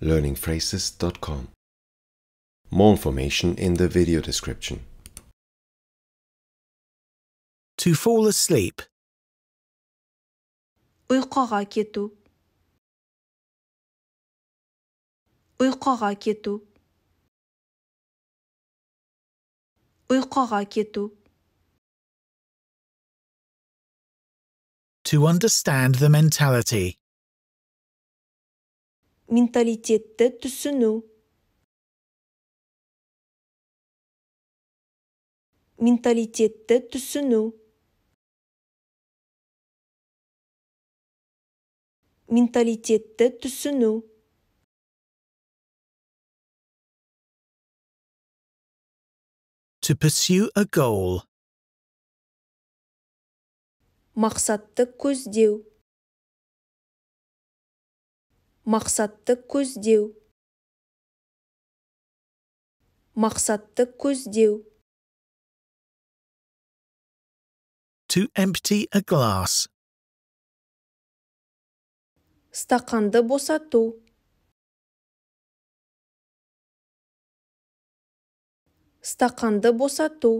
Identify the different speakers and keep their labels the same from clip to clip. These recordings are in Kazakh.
Speaker 1: learningphrases.com. More information in the video
Speaker 2: description. To fall asleep. Uyquga ketu. Uyquga ketu. Uyquga ketu. To understand the mentality. менталитетті түсіну менталитетті түсіну менталитетті түсіну To pursue a goal. Мақсатты көздеу мақсатты көздеу мақсатты көздеу to empty a glass стақанды босату стақанды босату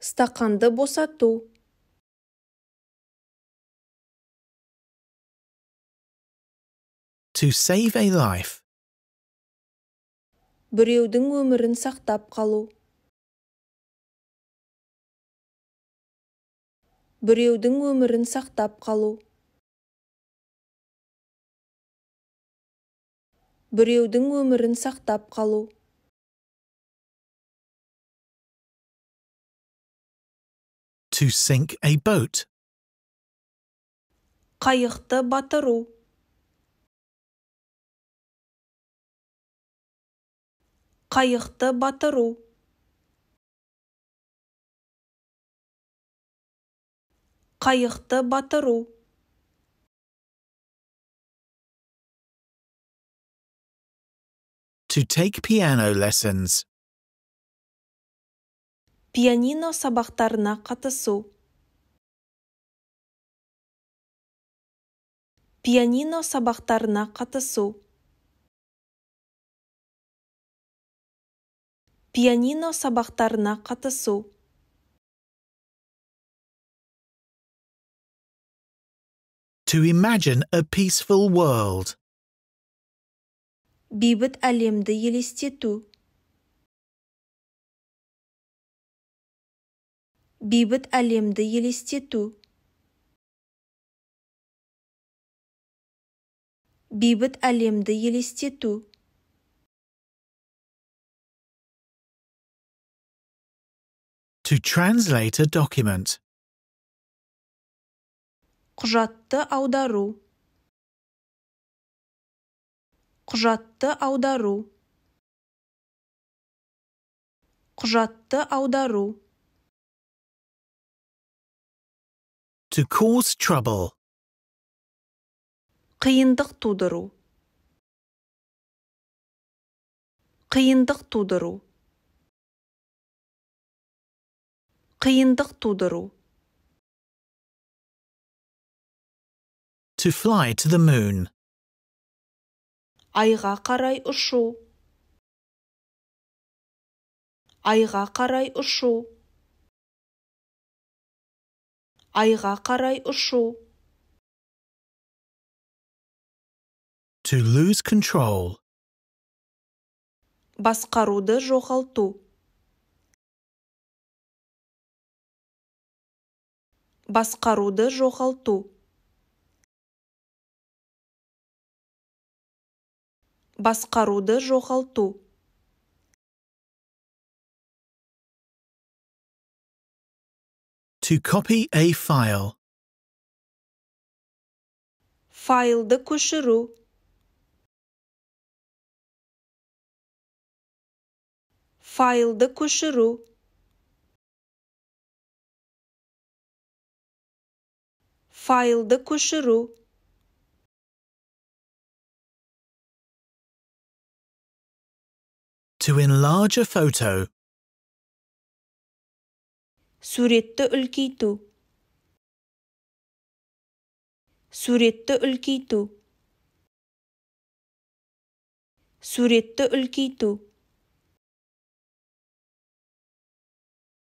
Speaker 2: стақанды босату to save a life. Біреудің өмірін сақтап қалу. Біреудің өмірін сақтап қалу. Біреудің өмірін сақтап қалу. To sink a boat. Қайықты батыру. қайықты батыру қайықты батыру To take piano lessons.
Speaker 3: Пианино сабақтарына қатысу. Пианино сабақтарына қатысу. пианино сабақтарына
Speaker 2: қатысу To imagine a peaceful world.
Speaker 3: Бейбіт әлемді елестету. бейбіт әлемді елестету
Speaker 2: бейбіт әлемді елестету To translate a document.
Speaker 3: құжатты аудару құжатты аудару құжатты
Speaker 2: аудару to cause trouble қиындық тудыру қиындық тудыру қиындық тудыру to fly to the moon айға қарай ұшу айға қарай ұшу айға қарай ұшу to lose control басқаруды жоғалту басқаруды жоғалту басқаруды жоғалту To copy a file. Файлды көшіру. Файлды көшіру. файлды көшіру To enlarge a photo. Суретті үлкейту. Суретті үлкейту. Суретті үлкейту.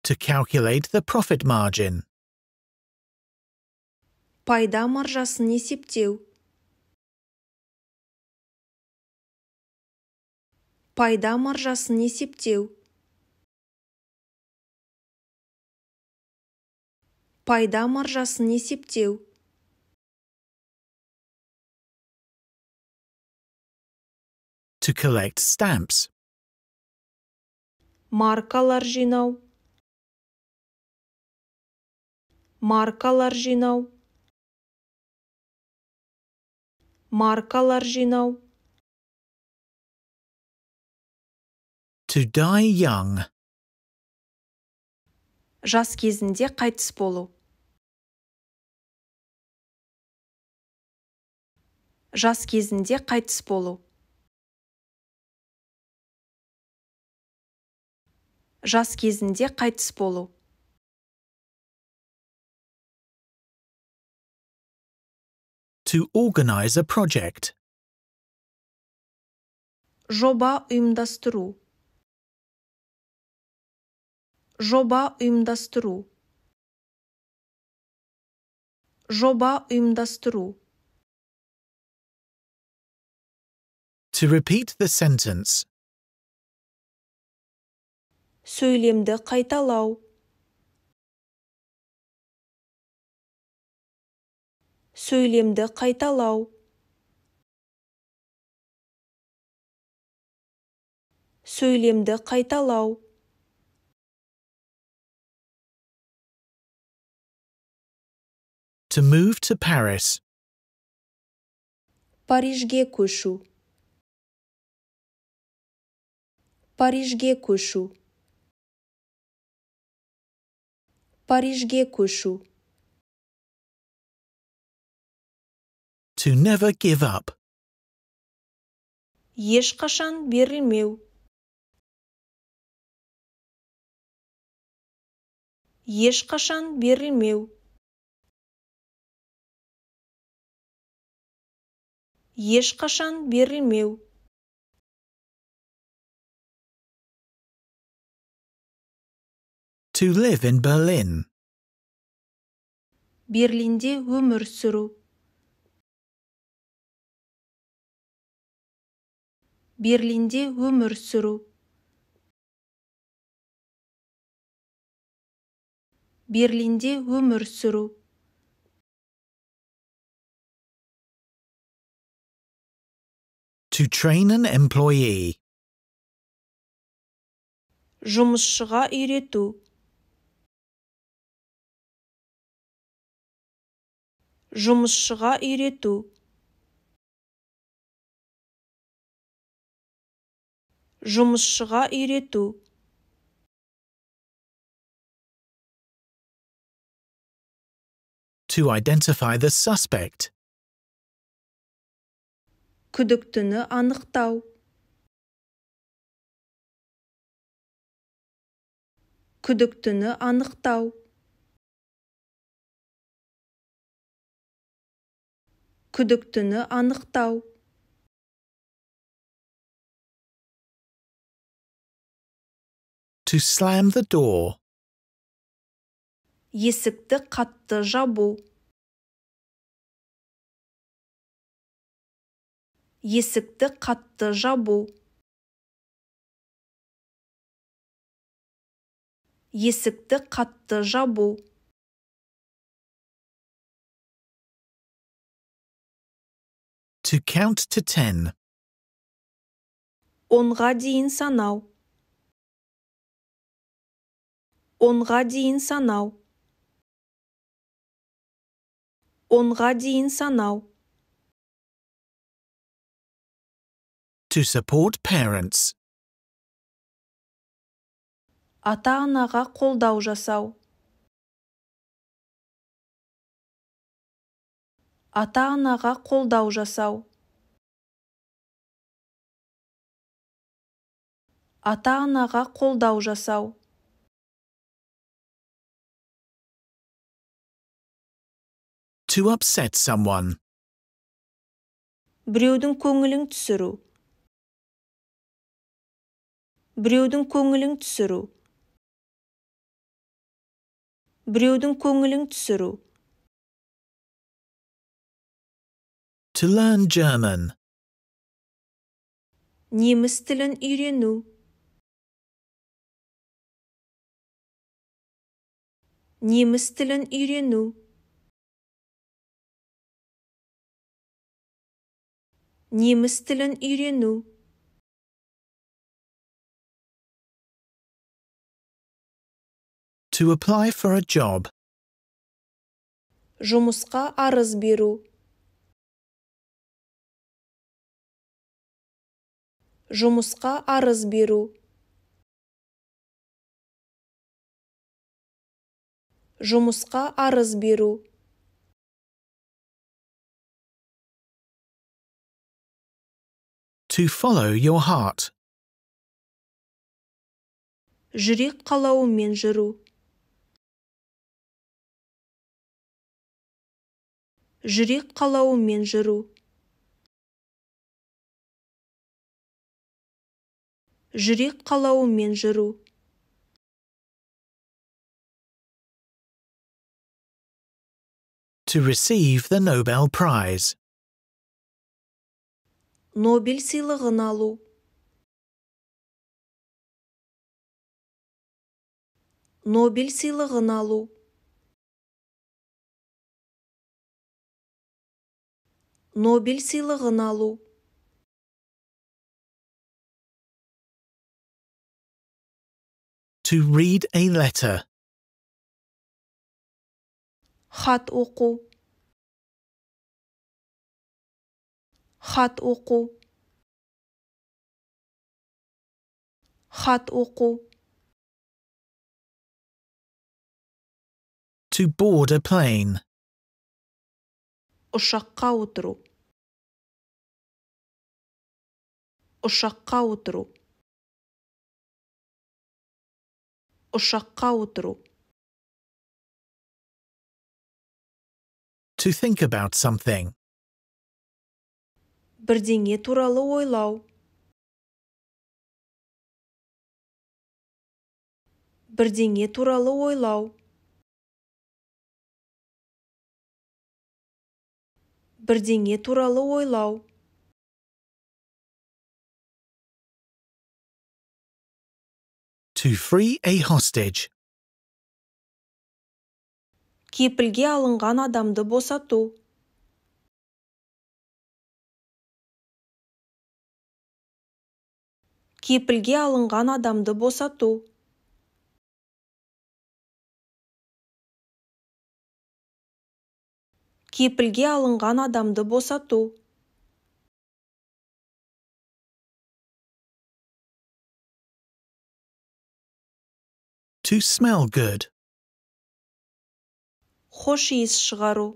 Speaker 2: To calculate the profit margin.
Speaker 3: пайда маржасын есептеу пайда маржасын есептеу пайда маржасын есептеу
Speaker 2: to collect stamps
Speaker 3: маркалар жинау маркалар жинау
Speaker 2: маркалар жинау to die young
Speaker 3: жас кезінде қайтыс болу жас кезінде қайтыс болу
Speaker 2: жас кезінде қайтыс болу to organize a project. Joba ümdastru. Joba ümdastru. Joba ümdastru. To repeat the sentence. сөйлемді қайталау сөйлемді қайталау To move to Paris. Парижге көшу. Парижге көшу. Парижге көшу. To never give up. Еш кашан берилмеу. Еш кашан берилмеу. Еш кашан берилмеу. To live in Berlin. Берлинде өмір сүру. берлинде өмір сүру берлинде өмір сүру To train an employee. Жұмысшыға үйрету. Жұмысшыға үйрету. жұмысшыға үйрету To identify the suspect. Күдіктіні анықтау. Күдіктіні анықтау. Күдіктіні анықтау. To slam the door. Есікті қатты жабу. Есікті қатты жабу. Есікті қатты жабу. To count to ten.
Speaker 3: Онға дейін санау. онға дейін санау онға дейін санау
Speaker 2: to support parents
Speaker 3: ата-анаға
Speaker 2: қолдау жасау
Speaker 3: ата-анаға қолдау жасау ата-анаға қолдау жасау
Speaker 2: To upset someone. Біреудің көңілін түсіру. Біреудің көңілін түсіру. Біреудің көңілін түсіру. To learn German. Неміс тілін үйрену. Неміс тілін үйрену. неміс тілін үйрену To apply for a job. Жұмысқа арыз беру. Жұмысқа арыз беру. Жұмысқа арыз беру. To follow your heart. жүрек қалауымен жүру жүрек қалауымен жүру жүрек қалауымен жүру To receive the Nobel Prize нобель сыйлығын алу нобель сыйлығын алу нобель сыйлығын алу to read a letter хат оқу хат оқу хат оқу to board a plane ұшаққа отыру ұшаққа отыру ұшаққа отыру to think about something бірдеңе туралы ойлау бірдеңе туралы ойлау бірдеңе туралы ойлау To free a hostage. Кепілге алынған адамды босату. кепілге алынған адамды босату кепілге алынған адамды босату to smell good хош иіс шығару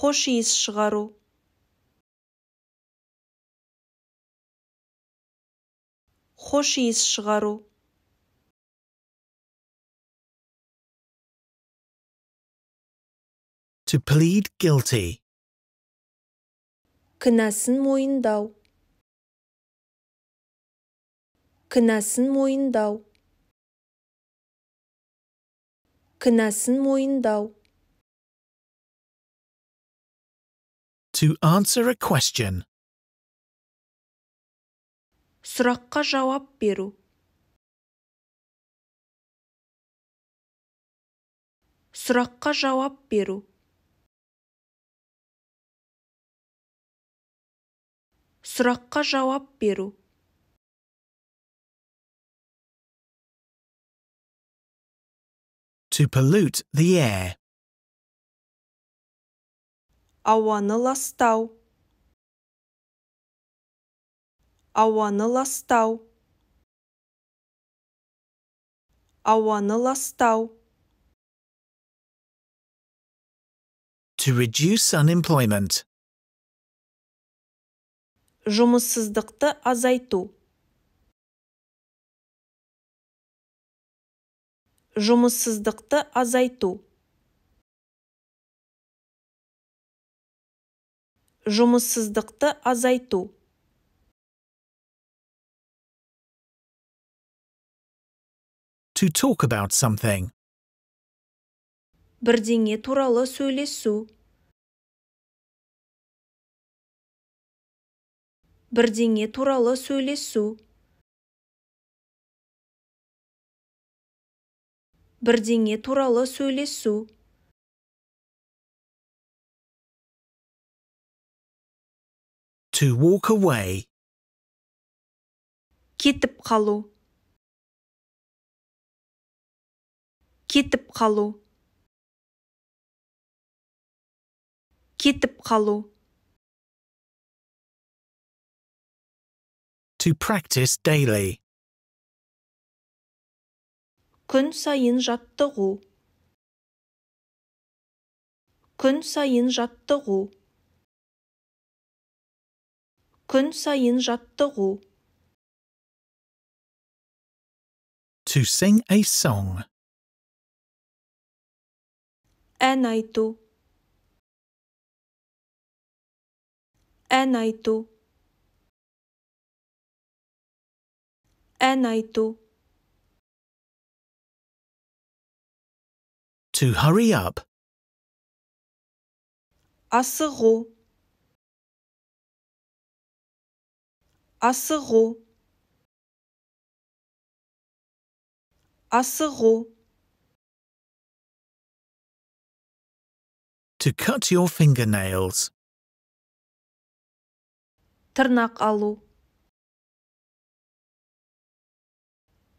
Speaker 2: хош иіс шығару خۆش ئیسشغەڕ و To plead guilty. Кінәсін мойындау. Кінәсін мойындау. Кінәсін мойындау. To answer a question. сұраққа жауап беру сұраққа жауап беру сұраққа жауап беру to pollute the air
Speaker 3: ауаны ластау ауаны ластау ауаны ластау
Speaker 2: to reduce unemployment жұмыссыздықты азайту жұмыссыздықты азайту жұмыссыздықты азайту to talk about something. Бірдеңе туралы сөйлесу. Бірдеңе туралы сөйлесу. Бірдеңе туралы сөйлесу. To walk away. Кетіп қалу. кетіп қалу кетіп қалу to practice daily
Speaker 3: күн сайын жаттығу күн сайын жаттығу күн сайын жаттығу
Speaker 2: to sing a song enaitu enaitu enaitu to hurry up asuru asuru asuru To cut your fingernails. Tırnak alu.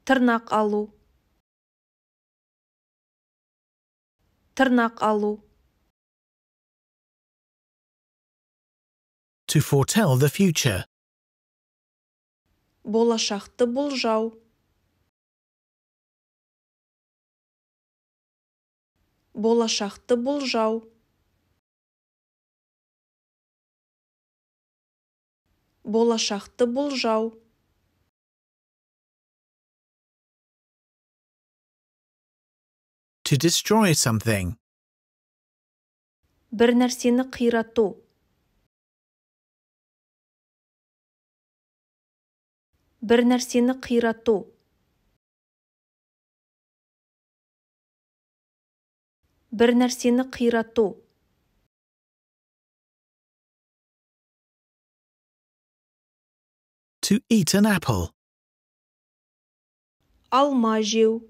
Speaker 2: Tırnak alu. Tırnak alu. To foretell the future. Болашақты болжау. Болашақты болжау. болашақты болжау To destroy something. Бір нәрсені қирату. Бір нәрсені қирату. Бір нәрсені қирату. to eat an apple. Алмажил.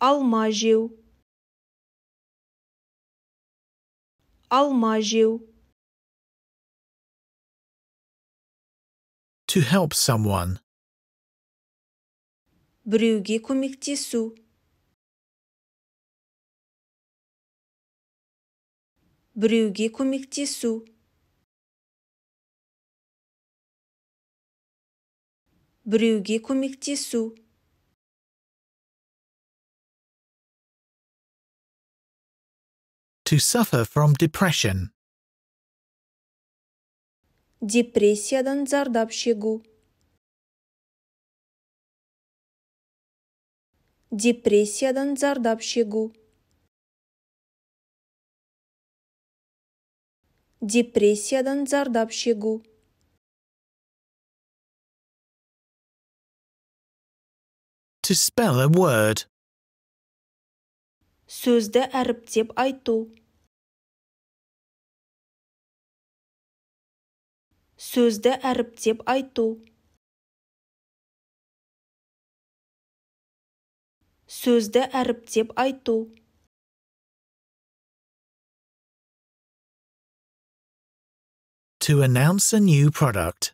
Speaker 2: Алмажил. Алмажил. To help someone. Brüge komiktisu. Brüge komiktisu. біреуге көмектесу To suffer from depression. Депрессиядан зардап шегу.
Speaker 3: Депрессиядан зардап шегу. Депрессиядан зардап шегу.
Speaker 2: To spell a word. Сөзді әріптеп айту. Сөзді әріптеп айту. Сөзді әріптеп айту. To announce a new product.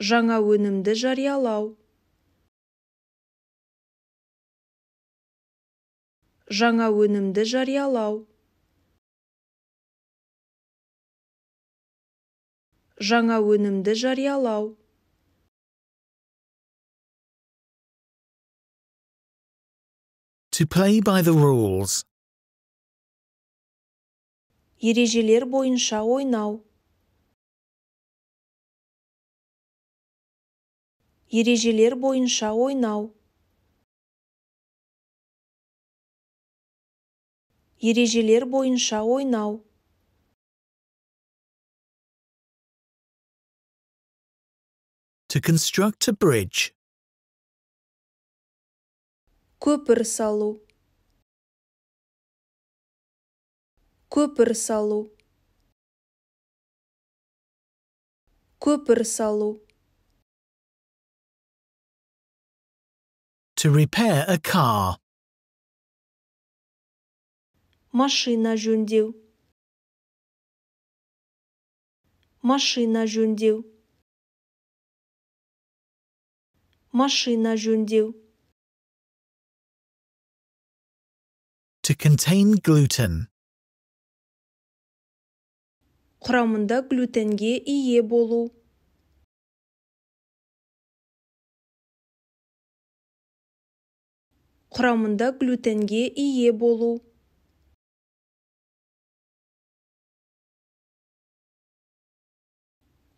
Speaker 2: Жаңа өнімді жариялау. жаңа өнімді жариялау жаңа өнімді жариялау To play by the rules. Ережелер бойынша ойнау. Ережелер бойынша ойнау. ережелер бойынша ойнау To construct a bridge. Көпір салу. Көпір салу. Көпір салу. To repair a car машина жөндеу машина жөндеу машина жөндеу to contain gluten құрамында глютенге ие болу құрамында глютенге ие болу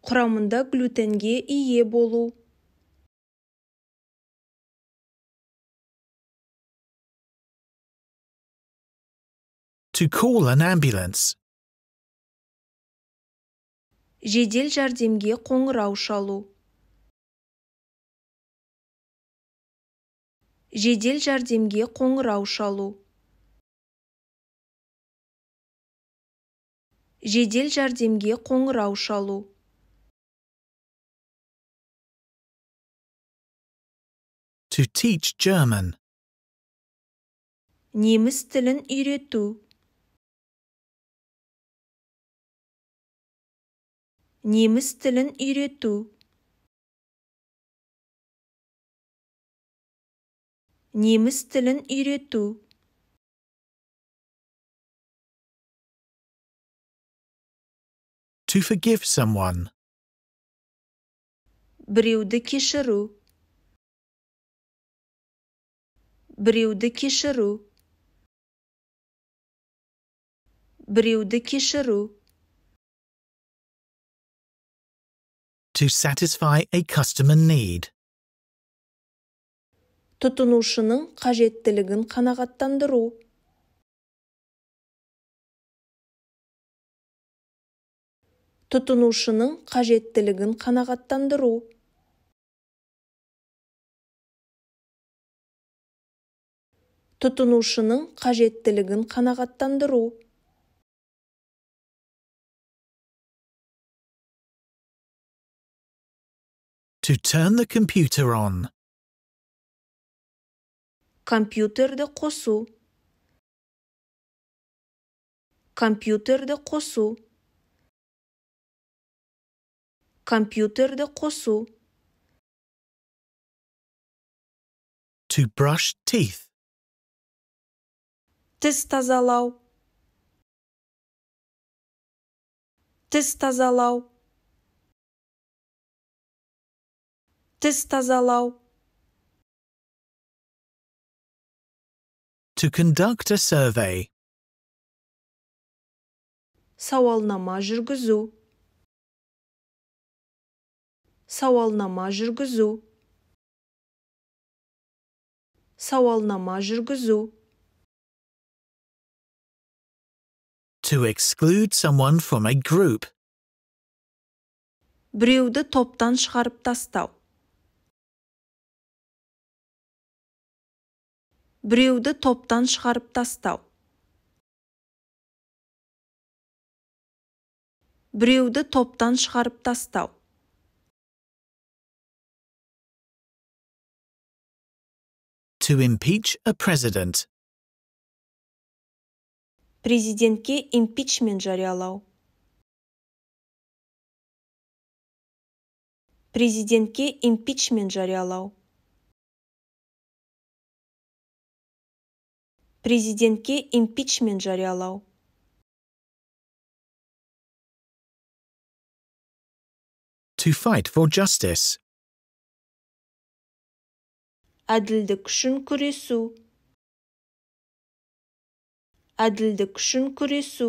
Speaker 2: құрамында глютенге ие болу To call an ambulance.
Speaker 3: Жедел жәрдемге қоңырау шалу. Жедел жәрдемге қоңырау шалу. Жедел жәрдемге қоңырау
Speaker 2: шалу. To teach German. Неміс тілін үйрету. Неміс тілін үйрету. Неміс тілін үйрету. To forgive someone. Біреуді кешіру. біреуді кешіру біреуді кешіру to satisfy a customer need
Speaker 3: тұтынушының қажеттілігін қанағаттандыру
Speaker 2: тұтынушының
Speaker 3: қажеттілігін қанағаттандыру тұтынушының қажеттілігін
Speaker 2: қанағаттандыру To turn the computer on. Компьютерді қосу. Компьютерді қосу. Компьютерді қосу. To brush teeth. Tysta zalał. Tysta To conduct a survey. Sawalnama jirguzu. Sawalnama jirguzu. Sawalnama jirguzu. Sawalnama jirguzu. To exclude someone from a group.
Speaker 3: Біреуді топтан шығарып тастау. Біреуді топтан шығарып тастау.
Speaker 2: Біреуді топтан шығарып тастау. To impeach a president.
Speaker 3: президентке импичмент жариялау президентке импичмент жариялау
Speaker 2: президентке импичмент жариялау to fight for justice
Speaker 3: әділдік үшін күресу әділдік үшін күресу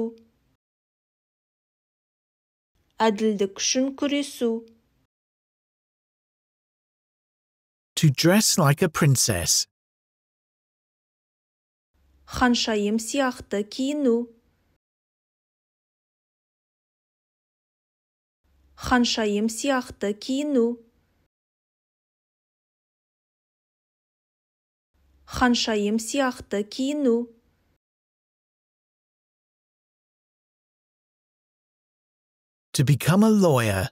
Speaker 3: әділдік үшін күресу
Speaker 2: To dress like a princess.
Speaker 3: Ханшайым сияқты киіну. Ханшайым сияқты киіну. Ханшайым сияқты киіну.
Speaker 2: to become a lawyer.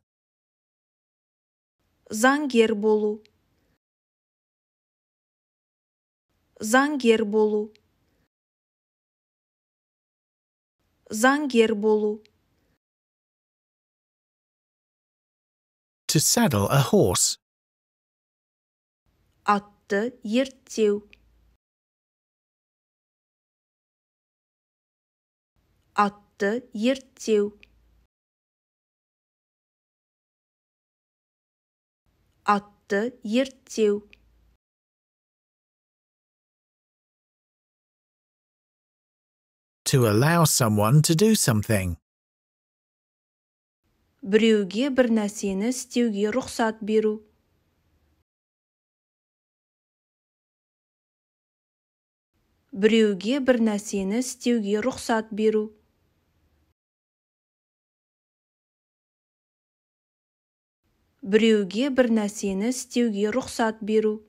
Speaker 2: Zangir bolu. Zangir bolu. Zangir bolu. To saddle a horse. At yırtıyor. Attı yırtıyor. атты ерттеу To allow someone to do something.
Speaker 3: Біреуге бір нәрсені істеуге рұқсат беру. Біреуге бір нәрсені істеуге рұқсат беру. біреуге бір нәрсені істеуге рұқсат беру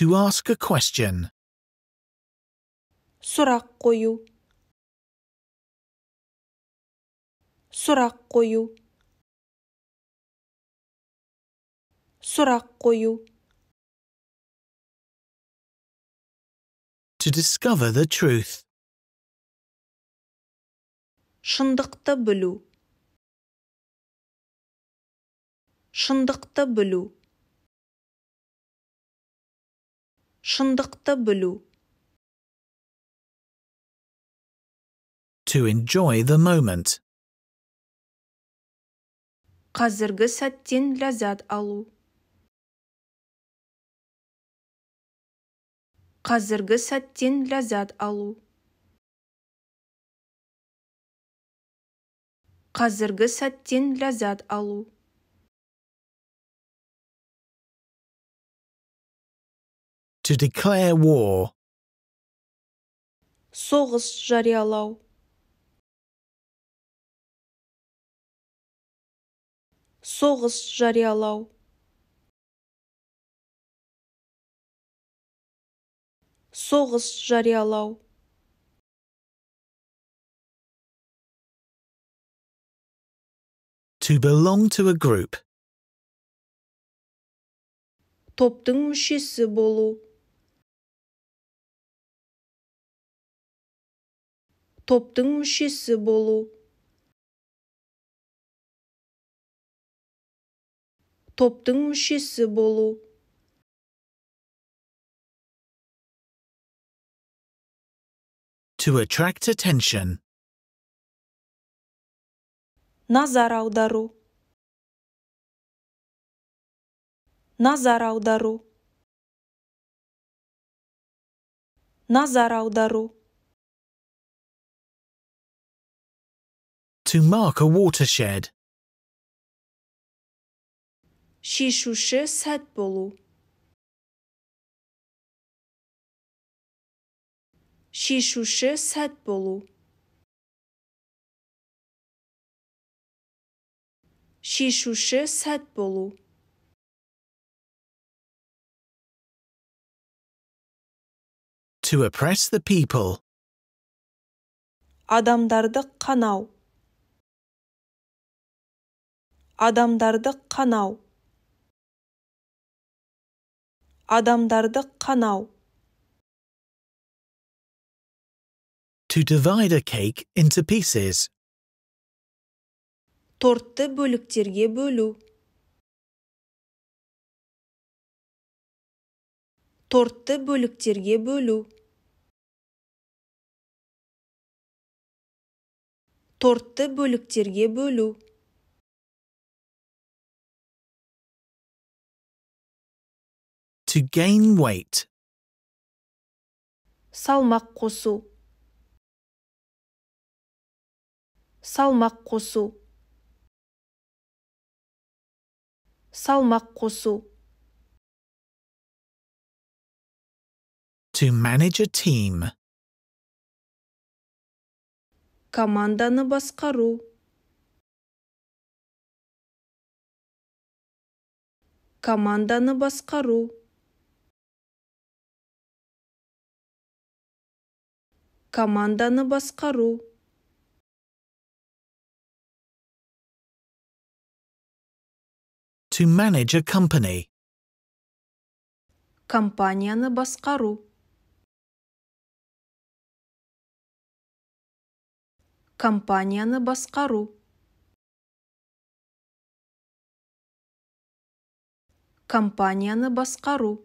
Speaker 2: To ask a question. Сұрақ қою. Сұрақ қою. Сұрақ қою. To discover the truth шындықты білу шындықты білу шындықты білу to enjoy the moment
Speaker 3: қазіргі сәттен ләззат алу қазіргі сәттен ләззат алу
Speaker 2: қазіргі сәттен ләззат алу To declare war. Соғыс жариялау. Соғыс жариялау. Соғыс жариялау. To belong to a group. Топтың мүшесі болу. Топтың мүшесі болу. Топтың мүшесі болу. To attract attention назар аудару назар аудару назар аудару To mark a watershed. шишуши сәт болу шишуши сәт болу шишуші сәт болу to oppress the people адамдарды қанау адамдарды қанау
Speaker 3: адамдарды қанау
Speaker 2: to divide a cake into pieces тортты бөліктерге бөлу тортты бөліктерге бөлу тортты бөліктерге бөлу to gain weight салмақ қосу салмақ қосу салмақ қосу to manage a team команданы басқару команданы басқару команданы басқару To manage a company.
Speaker 3: Компанияны басқару. Компанияны басқару.
Speaker 2: Компанияны басқару.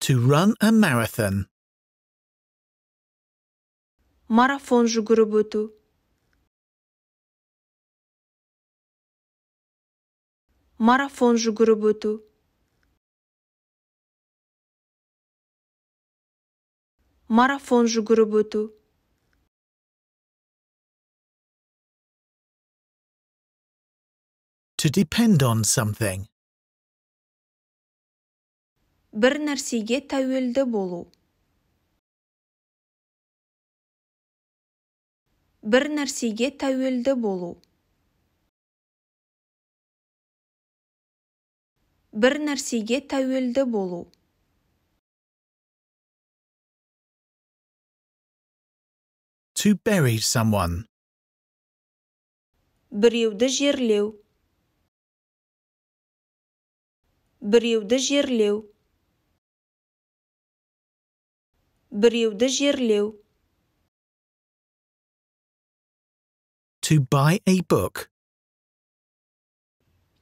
Speaker 2: To run a marathon. Марафон жүгіріп өту. марафон жүгіріп өту марафон жүгіріп өту to depend on something
Speaker 3: бір нәрсеге тәуелді болу бір нәрсеге тәуелді болу
Speaker 2: бір нәрсеге тәуелді болу to bury someone
Speaker 3: біреуді жерлеу біреуді жерлеу біреуді жерлеу
Speaker 2: to buy a book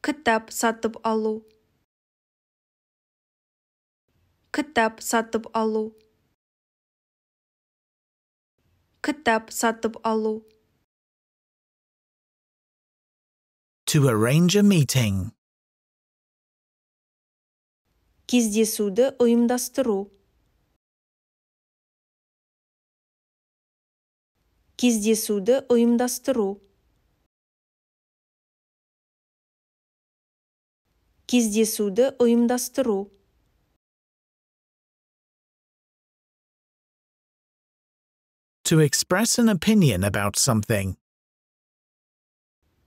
Speaker 2: кітап сатып алу кітап сатып алу кітап сатып алу to arrange a meeting кездесуді ұйымдастыру
Speaker 3: кездесуді ұйымдастыру кездесуді ұйымдастыру
Speaker 2: to express an opinion about something.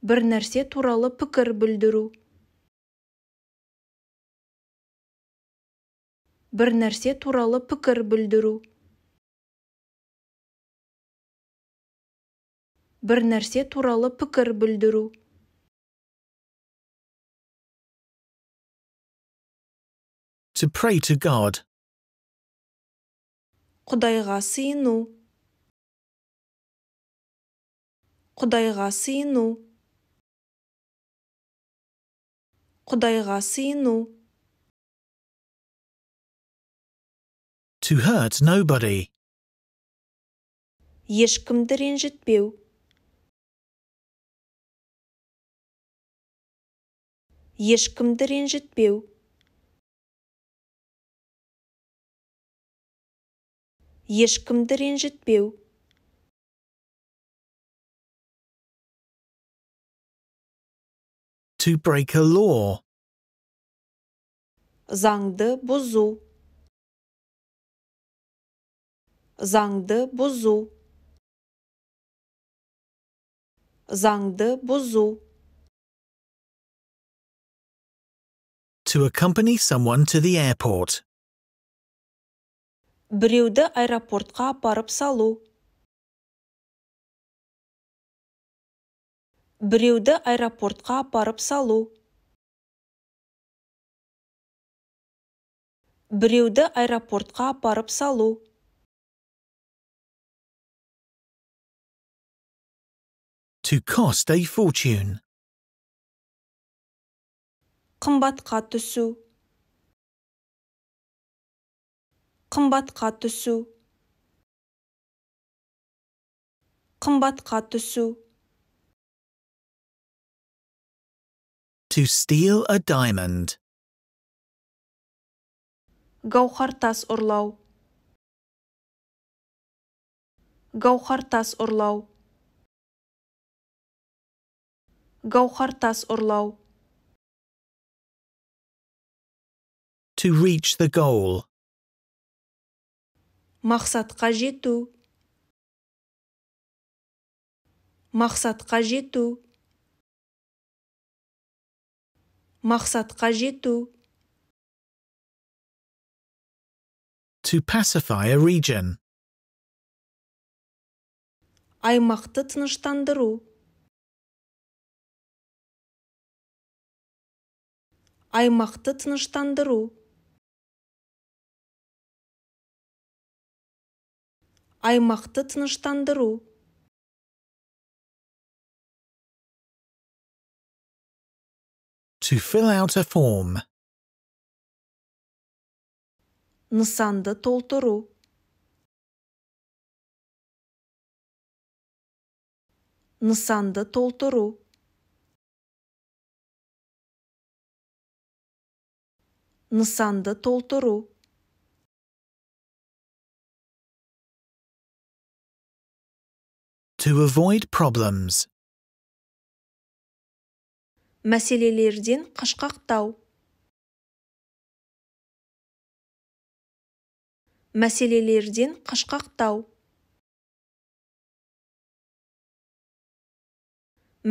Speaker 2: Бір нәрсе туралы пікір білдіру.
Speaker 3: Бір нәрсе туралы пікір білдіру. Бір нәрсе туралы пікір білдіру.
Speaker 2: To pray to God. Құдайға сыйыну. құдайға сыйыну құдайға сыйыну to hurt nobody ешкімді ренжітпеу ешкімді ренжітпеу ешкімді ренжітпеу To break a law. Zangdı bozu. Zangdı bozu. Zangdı bozu. To accompany someone to the airport.
Speaker 3: Біреуді аэропортқа апарып салу.
Speaker 2: біреуді аэропортқа апарып салу біреуді аэропортқа апарып салу to cost a fortune қымбатқа түсу қымбатқа түсу қымбатқа түсу To steal a diamond. Gauhartas urlau. Gauhartas urlau. Gauhartas urlau. To reach the goal.
Speaker 3: Maksat kajitu. Maksat kajitu.
Speaker 2: мақсатқа жету to pacify a region аймақты тыныштандыру аймақты тыныштандыру аймақты тыныштандыру to fill out a form. Nsanda toltoru. Nsanda toltoru. Nsanda toltoru. To avoid problems. мәселелерден қашқақтау мәселелерден қашқақтау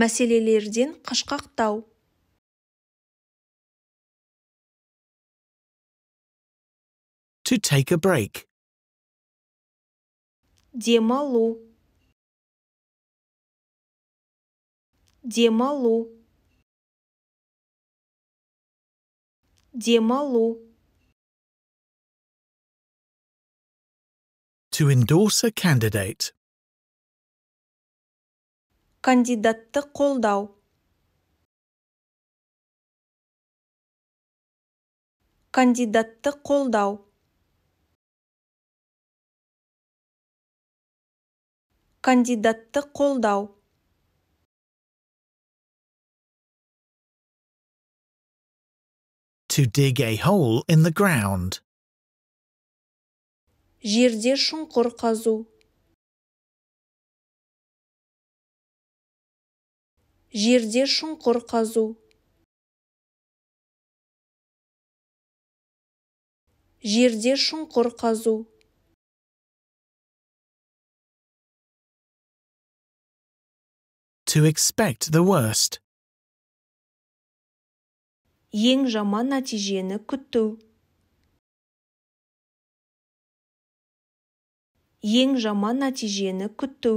Speaker 2: мәселелерден қашқақтау to take a break демалу демалу демалу. To endorse a candidate. Кандидатты қолдау. Кандидатты қолдау. Кандидатты қолдау. to dig a hole in the ground. Жерде шұңқыр қазу. Жерде шұңқыр қазу. Жерде шұңқыр қазу. To expect the worst
Speaker 3: ең жаман нәтижені күту ең жаман нәтижені
Speaker 2: күту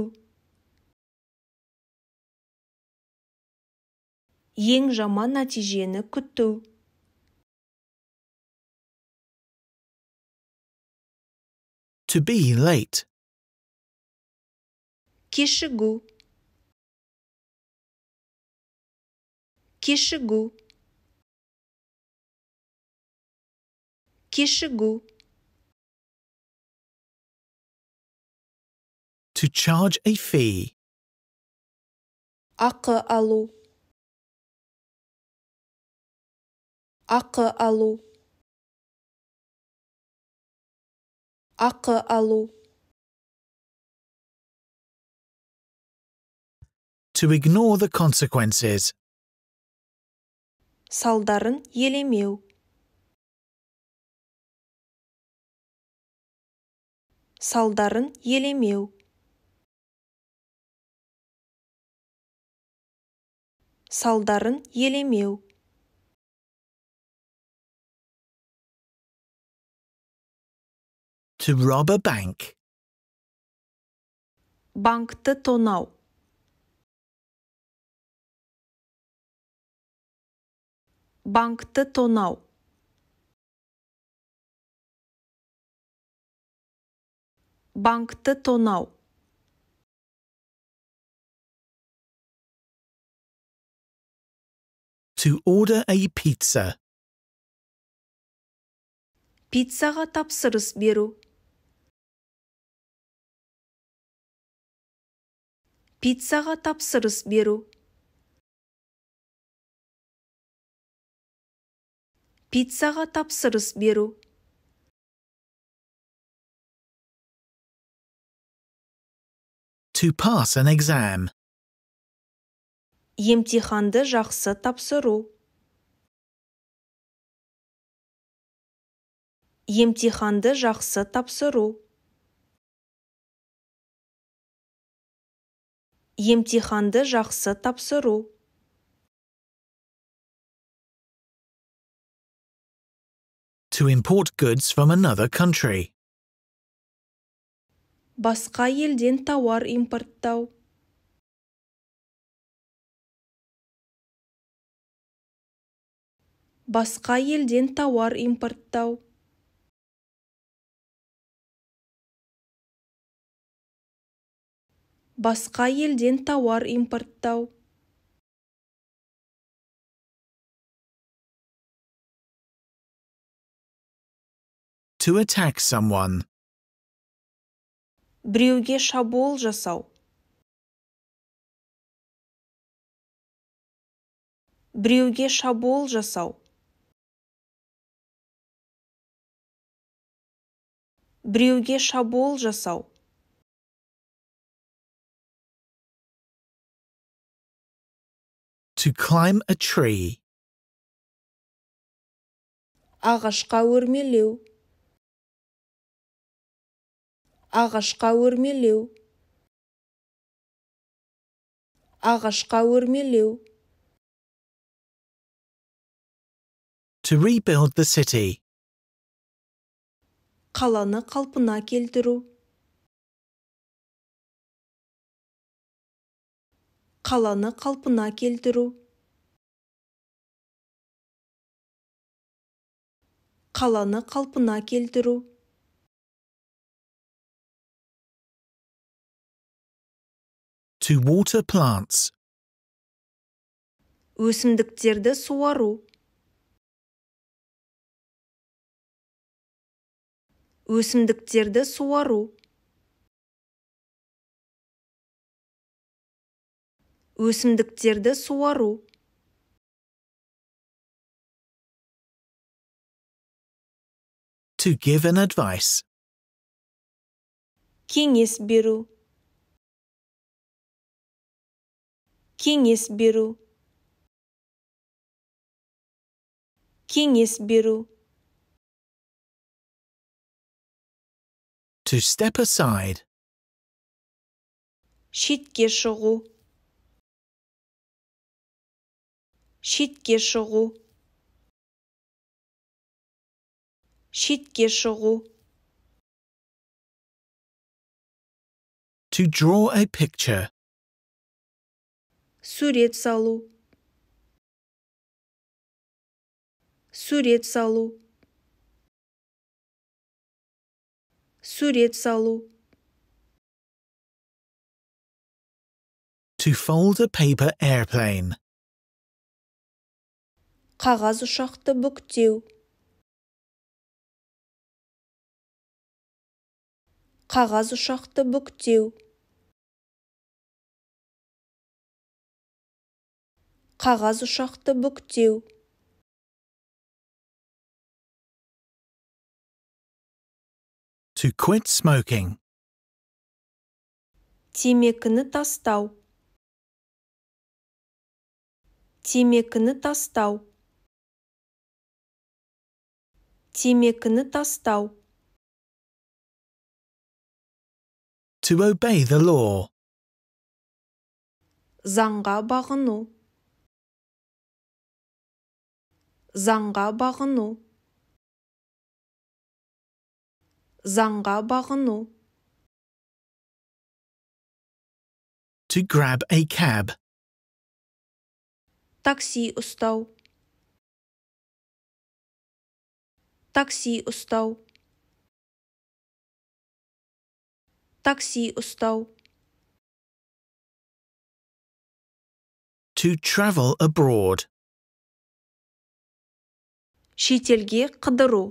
Speaker 2: ең жаман нәтижені күту To be late. Кешігу. Кешігу. Kishigu. To charge a fee. Akı alu. Akı alu. Akı alu. To ignore the consequences. Салдарын елемеу. салдарын елемеу салдарын елемеу To rob a bank. Банкты тонау. Банкты тонау. банкты тонау To order a pizza.
Speaker 3: Пиццаға тапсырыс беру. Пиццаға тапсырыс беру. Пиццаға тапсырыс беру.
Speaker 2: To pass an exam.
Speaker 3: Емтиханды жақсы тапсыру. Емтиханды жақсы тапсыру. Емтиханды жақсы тапсыру.
Speaker 2: To import goods from another country.
Speaker 3: басқа елден тауар импорттау
Speaker 2: басқа елден тауар импорттау басқа елден тауар импорттау To attack someone біреуге шабуыл жасау біреуге шабуыл жасау біреуге шабуыл жасау to climb a tree ағашқа өрмелеу ағашқа өрмелеу ағашқа өрмелеу To rebuild the city. Қаланы қалпына келтіру. Қаланы қалпына келтіру. Қаланы қалпына келтіру. To water plants. Өсімдіктерді суару. Өсімдіктерді суару. Өсімдіктерді суару. To give an advice. Кеңес беру. Kingis biru. Kingis biru. To step aside. Шитке шығу. Шитке шығу. шығу. To draw a picture.
Speaker 3: сурет салу сурет салу
Speaker 2: сурет салу To fold a paper airplane. Қағаз ұшақты бүктеу. Қағаз ұшақты бүктеу. қағаз ұшақты бүктеу To quit smoking.
Speaker 3: Темекіні тастау. Темекіні тастау. Темекіні
Speaker 2: тастау. To obey the law. Заңға бағыну. заңға бағыну заңға бағыну to grab a cab такси ұстау такси ұстау такси ұстау to travel abroad шетелге қыдыру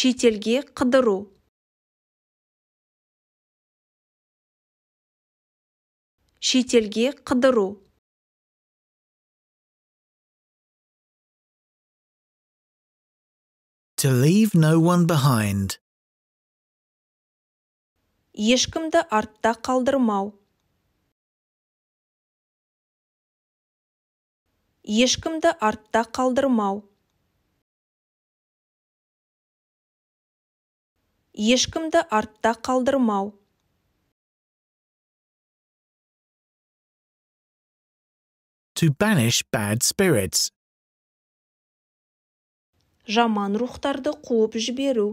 Speaker 2: шетелге қыдыру шетелге қыдыру To leave no one behind. Ешкімді артта қалдырмау. ешкімді артта қалдырмау ешкімді артта қалдырмау to banish bad spirits жаман рухтарды қуып жіберу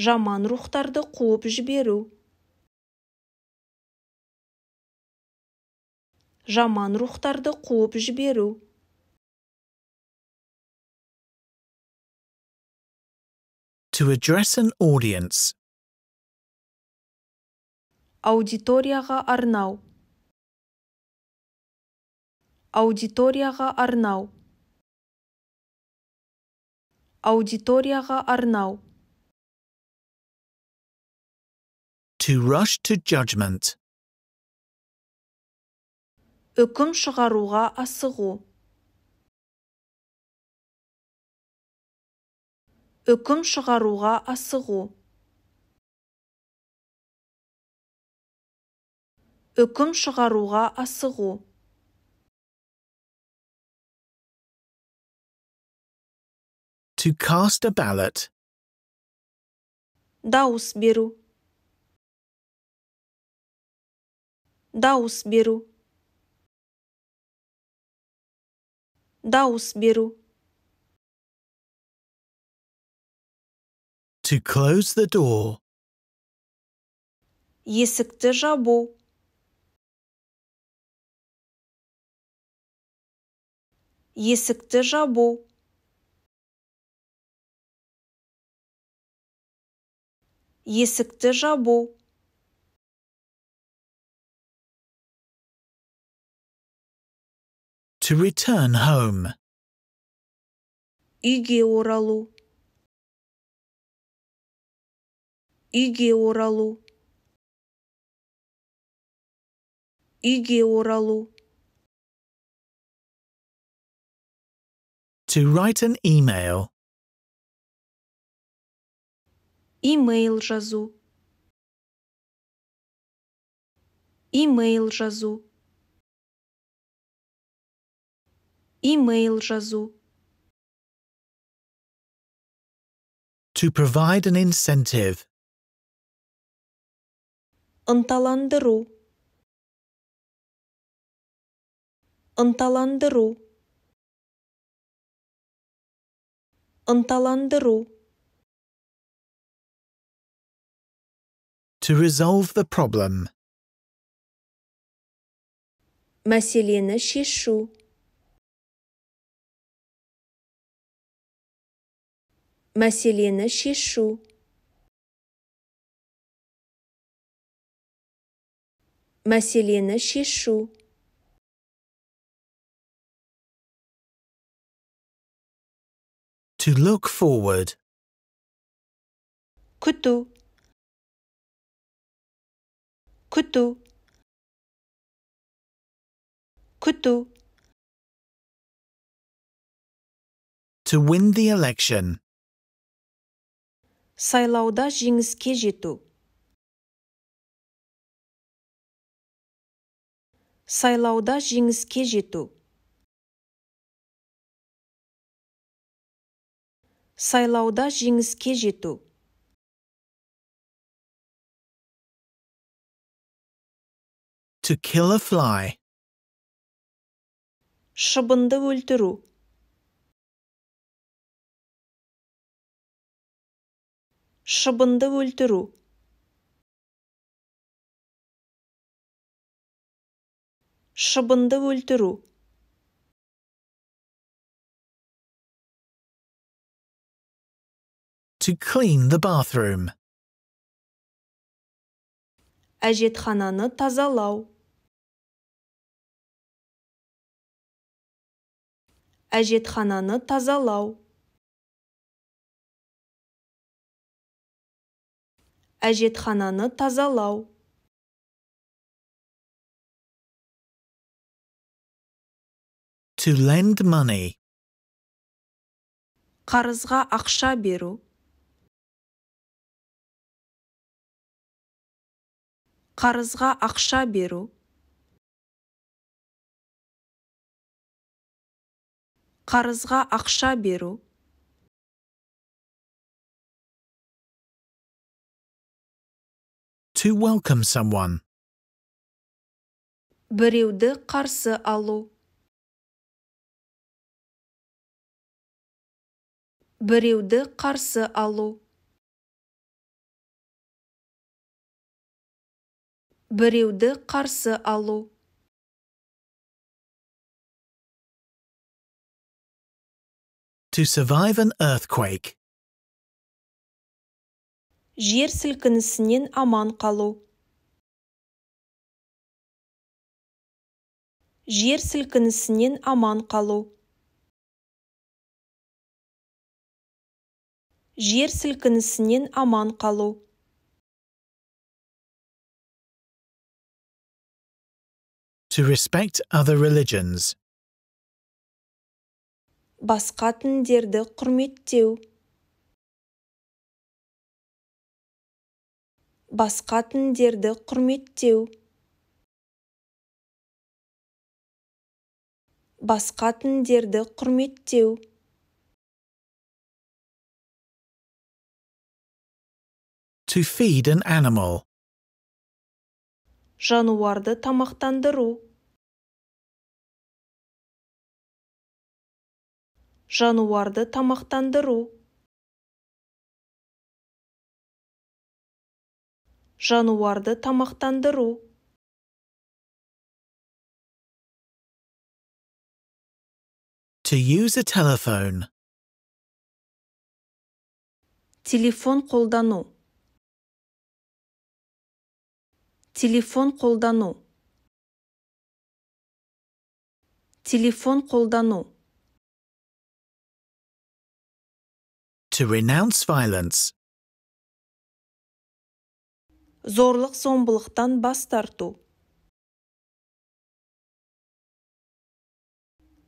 Speaker 2: жаман рухтарды қуып жіберу жаман рухтарды қуып жіберу To address an audience.
Speaker 3: Аудиторияға арнау. Аудиторияға арнау. Аудиторияға арнау.
Speaker 2: To rush to judgment үкім шығаруға асығу үкім шығаруға асығу үкім шығаруға асығу to cast a ballot дауыс беру дауыс беру дауыс беру to есікті жабу есікті жабу есікті жабу to return home. Üge oralu. To write an email. Email жазу. e-mail жазу. To provide an incentive. ынталандыру ынталандыру ынталандыру To resolve the problem. Мәселені шешу мәселені шешу мәселені шешу to look forward күту күту күту to win the election сайлауда жеңіске жету сайлауда жеңіске жету сайлауда жеңіске жету to kill a fly шыбынды өлтіру шыбынды өлтіру шыбынды өлтіру to clean the bathroom. Әжетхананы тазалау. Әжетхананы тазалау. әжетхананы тазалау to lend money қарызға ақша беру қарызға ақша беру қарызға ақша беру to welcome someone. Біреуді қарсы алу. Біреуді қарсы алу. Біреуді қарсы алу. To survive an earthquake. жер сілкінісінен аман қалу
Speaker 3: жер сілкінісінен аман қалу жер сілкінісінен аман қалу
Speaker 2: To respect other religions. Басқа діндерді құрметтеу.
Speaker 3: басқа діндерді құрметтеу басқа діндерді құрметтеу
Speaker 2: To feed an animal. Жануарды тамақтандыру. Жануарды тамақтандыру. жануарды тамақтандыру To use a telephone. Телефон қолдану. Телефон қолдану. Телефон қолдану. To renounce violence
Speaker 3: зорлық зомбылықтан бас тарту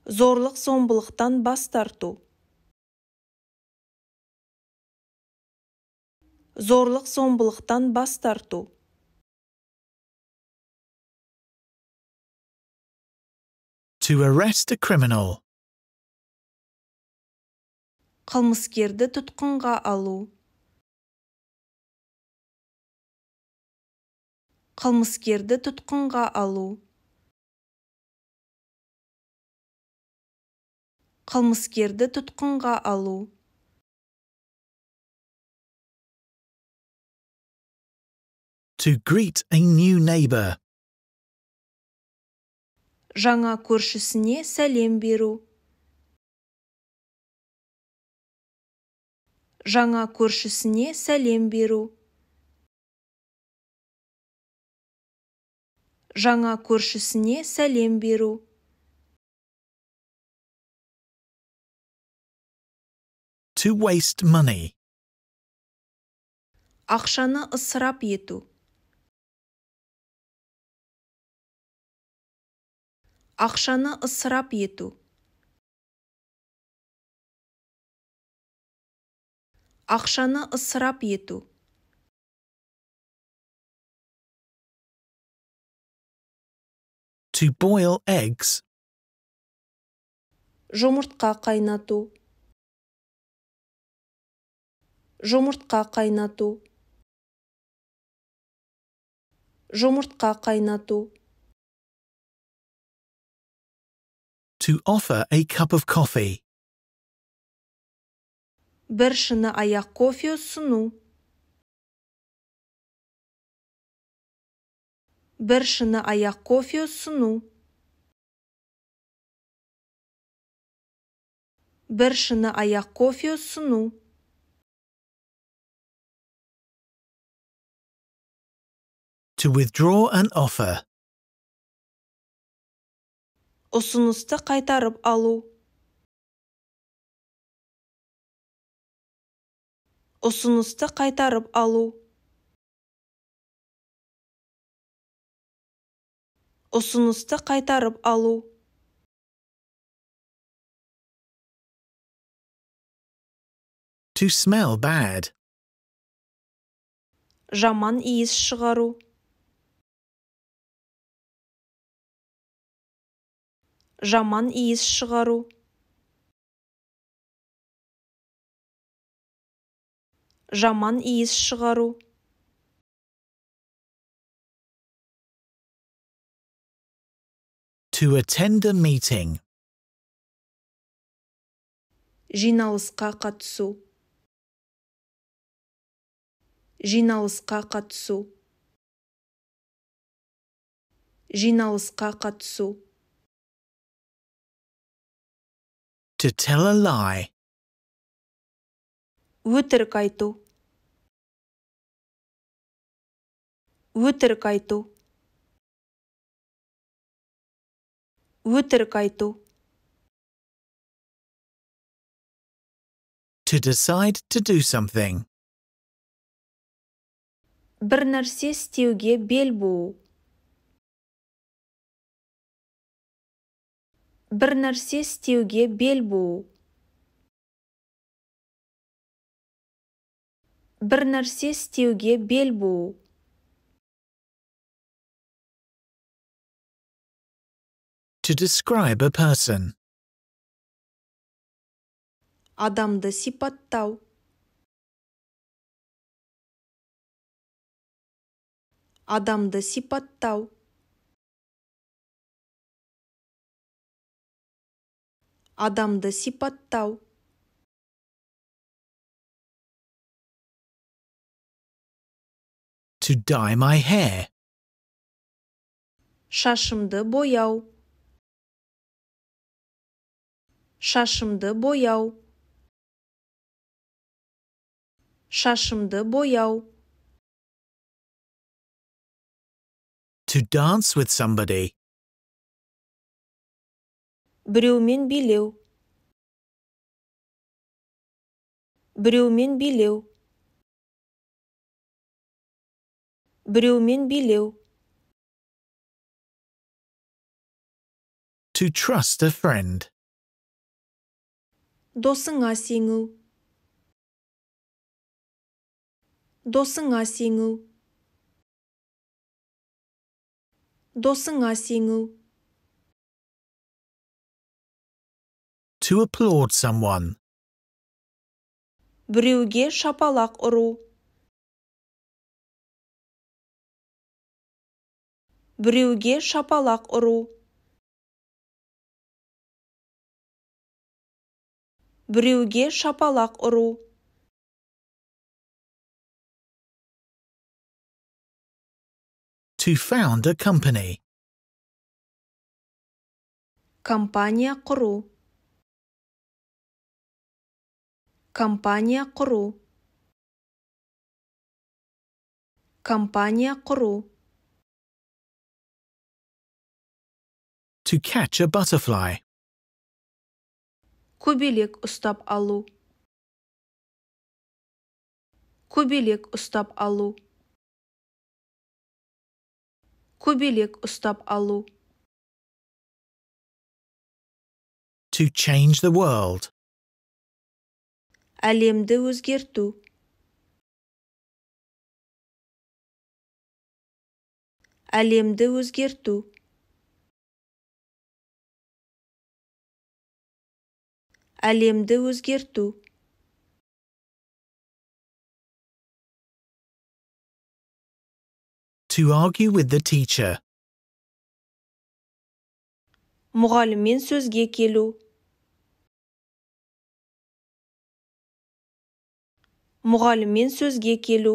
Speaker 3: зорлық зомбылықтан бас тарту
Speaker 2: зорлық зомбылықтан бас тарту to arrest a criminal
Speaker 3: қылмыскерді тұтқынға алу қылмыскерді тұтқынға алу
Speaker 2: қылмыскерді тұтқынға алу To greet a new neighbor.
Speaker 3: Жаңа көршісіне сәлем беру. Жаңа көршісіне сәлем беру. жаңа көршісіне сәлем
Speaker 2: беру to waste money ақшаны ысырап ету
Speaker 3: ақшаны ысырап ету ақшаны ысырап ету
Speaker 2: To boil eggs. Жұмыртқа қайнату. Жұмыртқа қайнату. Жұмыртқа қайнату. To offer a cup of coffee.
Speaker 3: Бір шыны аяқ кофе ұсыну. бір шыны аяқ кофе ұсыну
Speaker 2: бір шыны аяқ кофе ұсыну to withdraw an offer ұсынысты қайтарып алу ұсынысты қайтарып алу ұсынысты қайтарып алу To smell bad. Жаман иіс шығару. Жаман иіс шығару. Жаман иіс шығару. To attend a meeting. жиналысқа қатысу жиналысқа қатысу жиналысқа қатысу To tell a lie. өтірік айту өтірік айту өтірік айту to decide to do something
Speaker 3: бір нәрсе істеуге бел буу бір нәрсе істеуге бел буу бір нәрсе істеуге бел буу
Speaker 2: to describe a person. Adam de sipattau. Adam de sipattau. Adam de sipattau. To dye my hair.
Speaker 3: da boyal. шашымды бояу
Speaker 2: шашымды бояу to dance with somebody біреумен билеу біреумен билеу біреумен билеу to trust a friend
Speaker 3: досыңа сеңу досыңа сеңу досыңа сеңу
Speaker 2: to applaud someone біреуге шапалақ ұру біреуге шапалақ ұру біреуге шапалақ ұру to found a company компания құру компания құру
Speaker 3: компания құру
Speaker 2: to catch a butterfly
Speaker 3: көбелек ұстап алу көбелек ұстап алу
Speaker 2: көбелек ұстап алу to change the world әлемді өзгерту әлемді өзгерту әлемді өзгерту To argue with the teacher.
Speaker 3: Мұғаліммен сөзге келу. Мұғаліммен сөзге келу.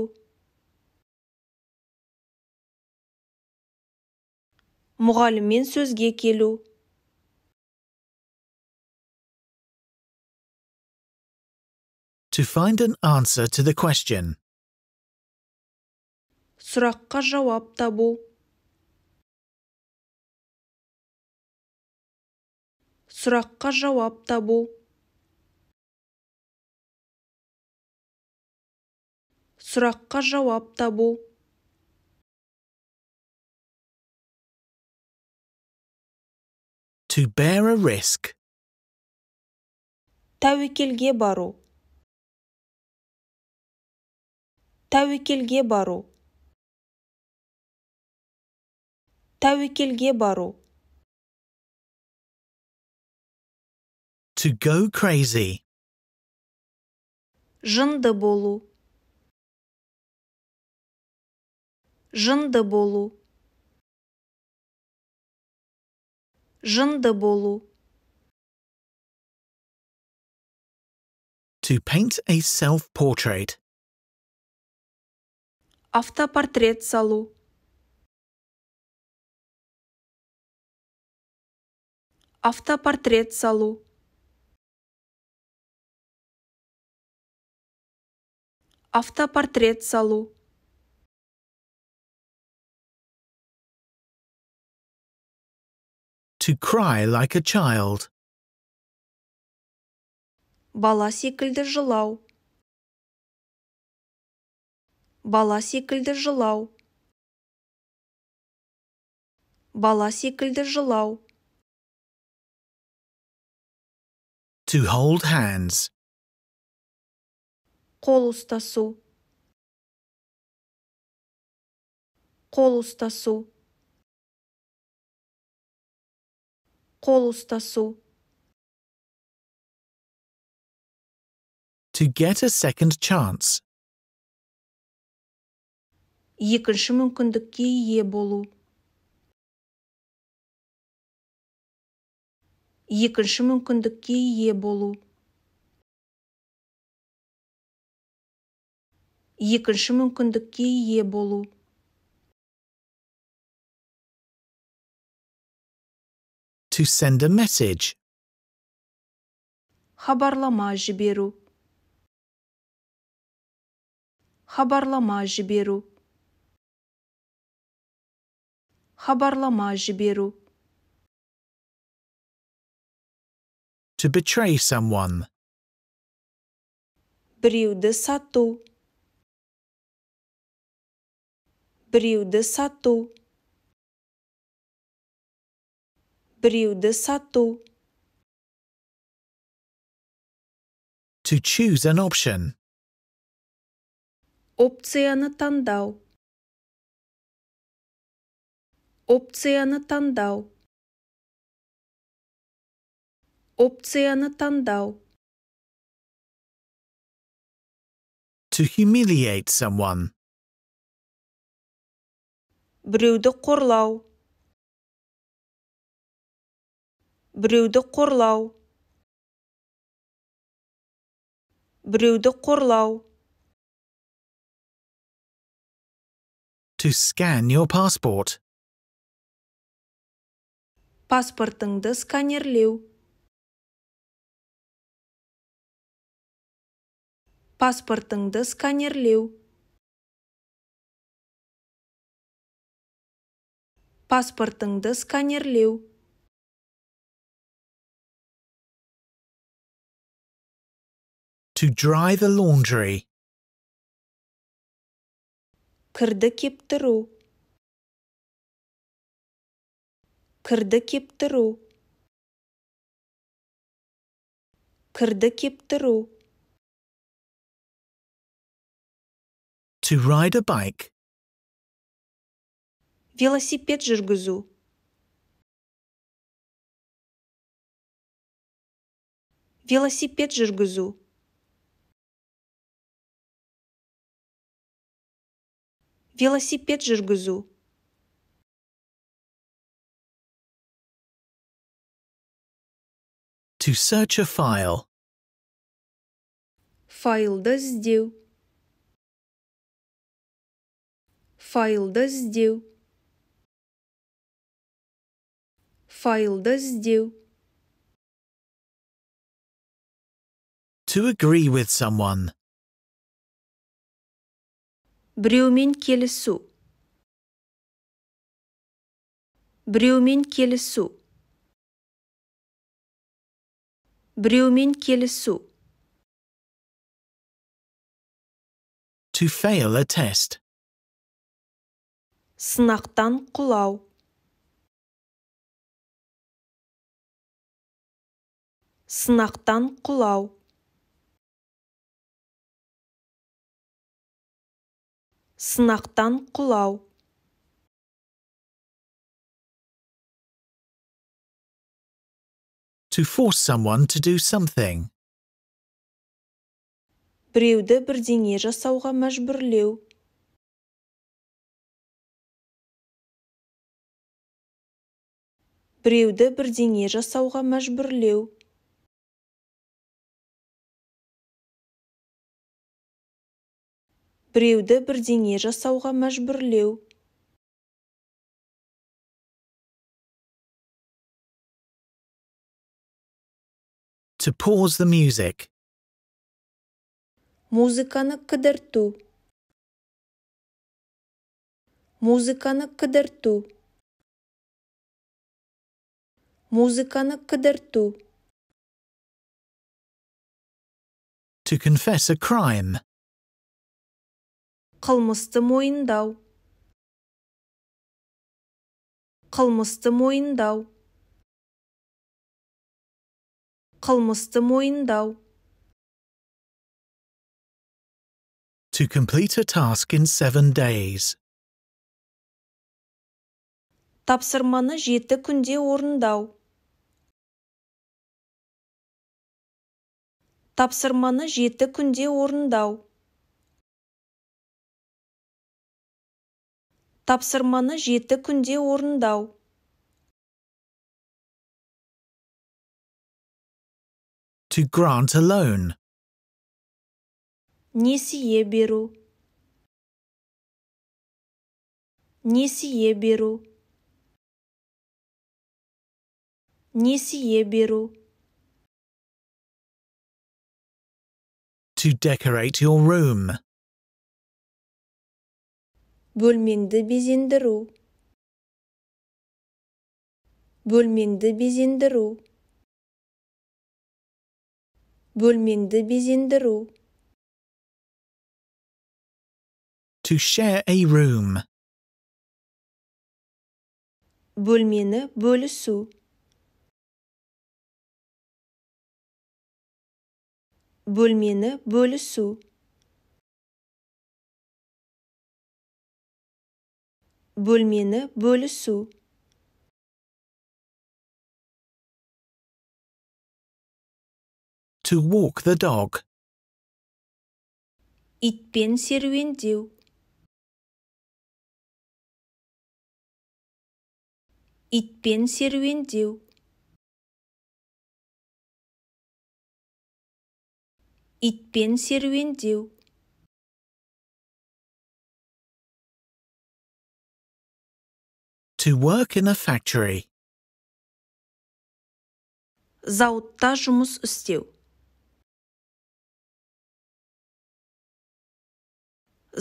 Speaker 2: Мұғаліммен сөзге келу. to find an answer to the question. Сұраққа жауап табу. Сұраққа жауап табу. Сұраққа жауап табу. To bear a risk.
Speaker 3: Тәуекелге бару. тәуекелге бару
Speaker 2: тәуекелге бару to go crazy жынды болу жынды болу жынды болу to paint a self portrait автопортрет салу автопортрет салу автопортрет салу to cry like a child
Speaker 3: бала секілді жылау бала секілді жылау
Speaker 2: бала секілді жылау to hold hands қол ұстасу қол ұстасу қол ұстасу to get a second chance
Speaker 3: екінші мүмкіндікке ие болу екінші мүмкіндікке ие болу екінші мүмкіндікке ие болу
Speaker 2: to send a message
Speaker 3: хабарлама жіберу хабарлама жіберу хабарлама жіберу
Speaker 2: to betray someone біреуді сату біреуді сату біреуді сату to choose an option опцияны таңдау опцияны таңдау опцияны таңдау to humiliate someone біреуді қорлау біреуді қорлау біреуді қорлау to scan your passport паспортыңды сканерлеу паспортыңды сканерлеу паспортыңды сканерлеу to dry the laundry кірді кептіру кірді кептіру кірді кептіру to ride a bike велосипед жүргізу велосипед жүргізу велосипед жүргізу to search a file.
Speaker 3: File does do. File does do. File
Speaker 2: does do. To agree with someone. Brumin kill su. Brumin kill su. біреумен келісу to fail a test сынақтан құлау сынақтан құлау сынақтан құлау to force someone to do something.
Speaker 3: Біреуді бірдеңе жасауға мәжбүрлеу.
Speaker 2: Біреуді бірдеңе жасауға мәжбүрлеу. Біреуді бірдеңе жасауға мәжбүрлеу. to pause the music. Музыканы кыдырту. Музыканы кыдырту.
Speaker 3: Музыканы кыдырту.
Speaker 2: To confess a crime.
Speaker 3: Кылмысты мойындау. Кылмысты мойындау.
Speaker 2: қылмысты мойындау To complete a task in seven days.
Speaker 3: Тапсырманы жеті күнде орындау.
Speaker 2: Тапсырманы жеті
Speaker 3: күнде орындау. Тапсырманы жеті күнде орындау.
Speaker 2: to grant a loan. Nisiye biru. Nisiye biru. Nisiye biru. To decorate your room. Bulminde bizindiru. Bulminde bizindiru. Бөлменді безендіру to share a room бөлмені бөлісу бөлмені бөлісу бөлмені бөлісу to walk the dog. Ik ben zeer windieuw. Ik ben zeer windieuw. Ik ben zeer To work in a factory. Зауытта жұмыс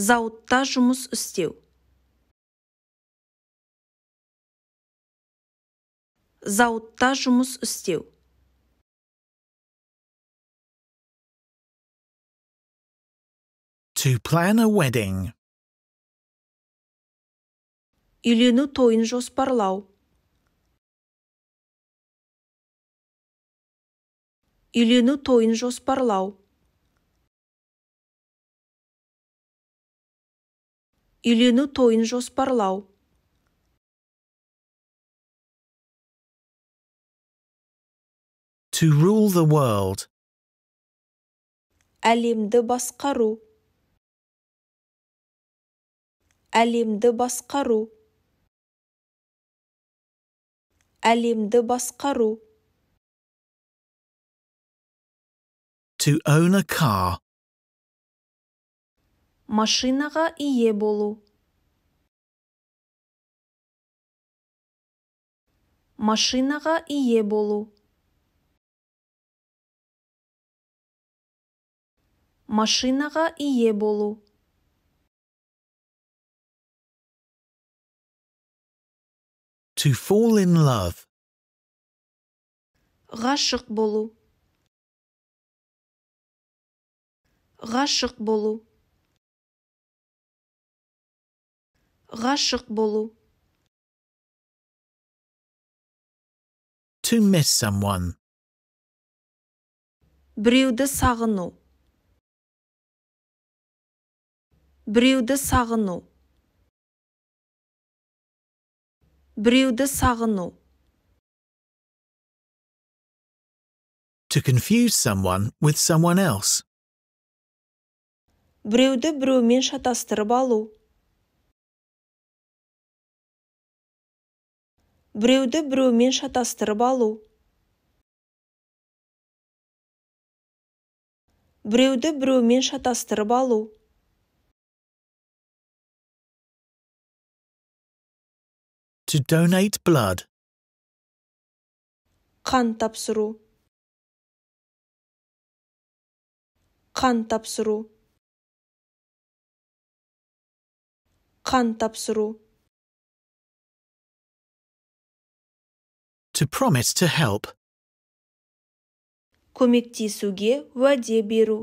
Speaker 2: зауытта жұмыс істеу зауытта жұмыс істеу To plan a wedding. Үйлену тойын жоспарлау. Үйлену тойын жоспарлау. үйлену тойын жоспарлау To rule the world. Әлемді басқару. Әлемді басқару. Әлемді басқару. To own a car. машинаға ие болу машинаға ие болу машинаға ие болу to fall in love ғашық болу ғашық болу ғашық болу to miss someone біреуді сағыну біреуді сағыну біреуді сағыну to confuse someone with someone else
Speaker 3: біреуді біреумен шатастырып алу біреуді біреумен шатастырып алу
Speaker 2: біреуді біреумен шатастырып алу to donate blood қан тапсыру қан тапсыру қан тапсыру To promise to help. көмектесуге уәде беру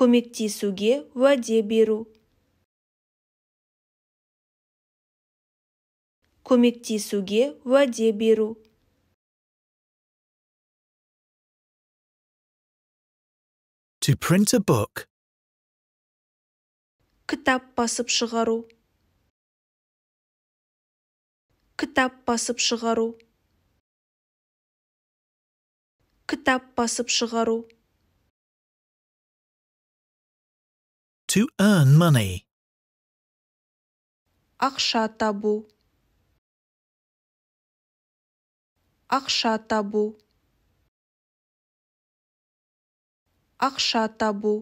Speaker 2: көмектесуге уәде беру көмектесуге уәде беру To print a book. Кітап басып шығару кітап басып шығару кітап басып шығару to earn money ақша табу ақша табу ақша табу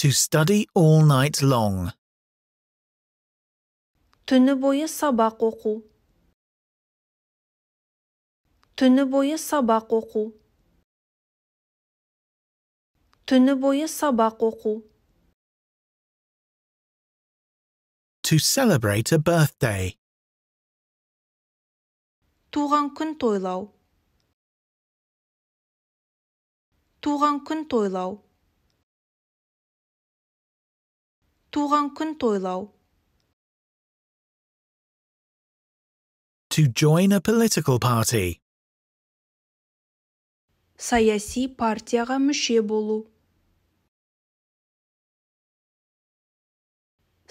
Speaker 2: To study all night long. түні бойы сабақ оқу түні бойы сабақ оқу түні бойы сабақ оқу to celebrate a birthday туған күн тойлау туған күн тойлау туған күн тойлау to join a political party.
Speaker 3: Саяси партияға мүше болу.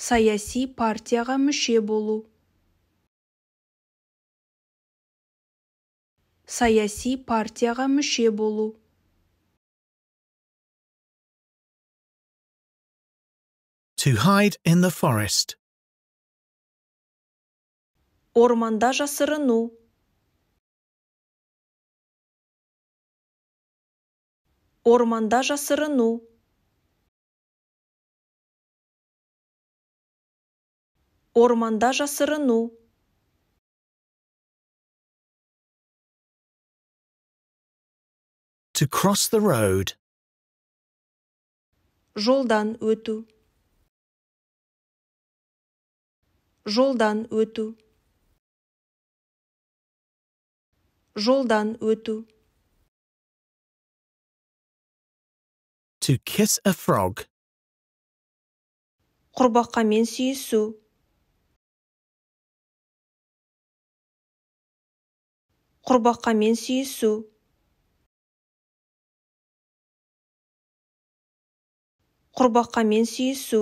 Speaker 3: Саяси партияға мүше болу. Саяси партияға мүше болу.
Speaker 2: To hide in the forest орманда жасырыну орманда жасырыну орманда жасырыну To cross the road. Жолдан өту. Жолдан өту. жолдан өту to kiss a frog құрбақамен сүйісу құрбақамен сүйісу құрбақамен сүйісу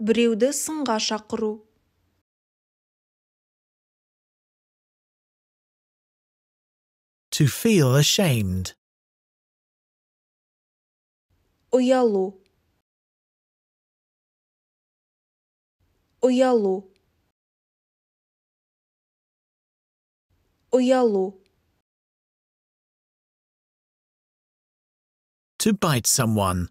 Speaker 2: біреуді сынға шақыру To feel ashamed. Ұялу. Ұялу. Ұялу. To bite someone.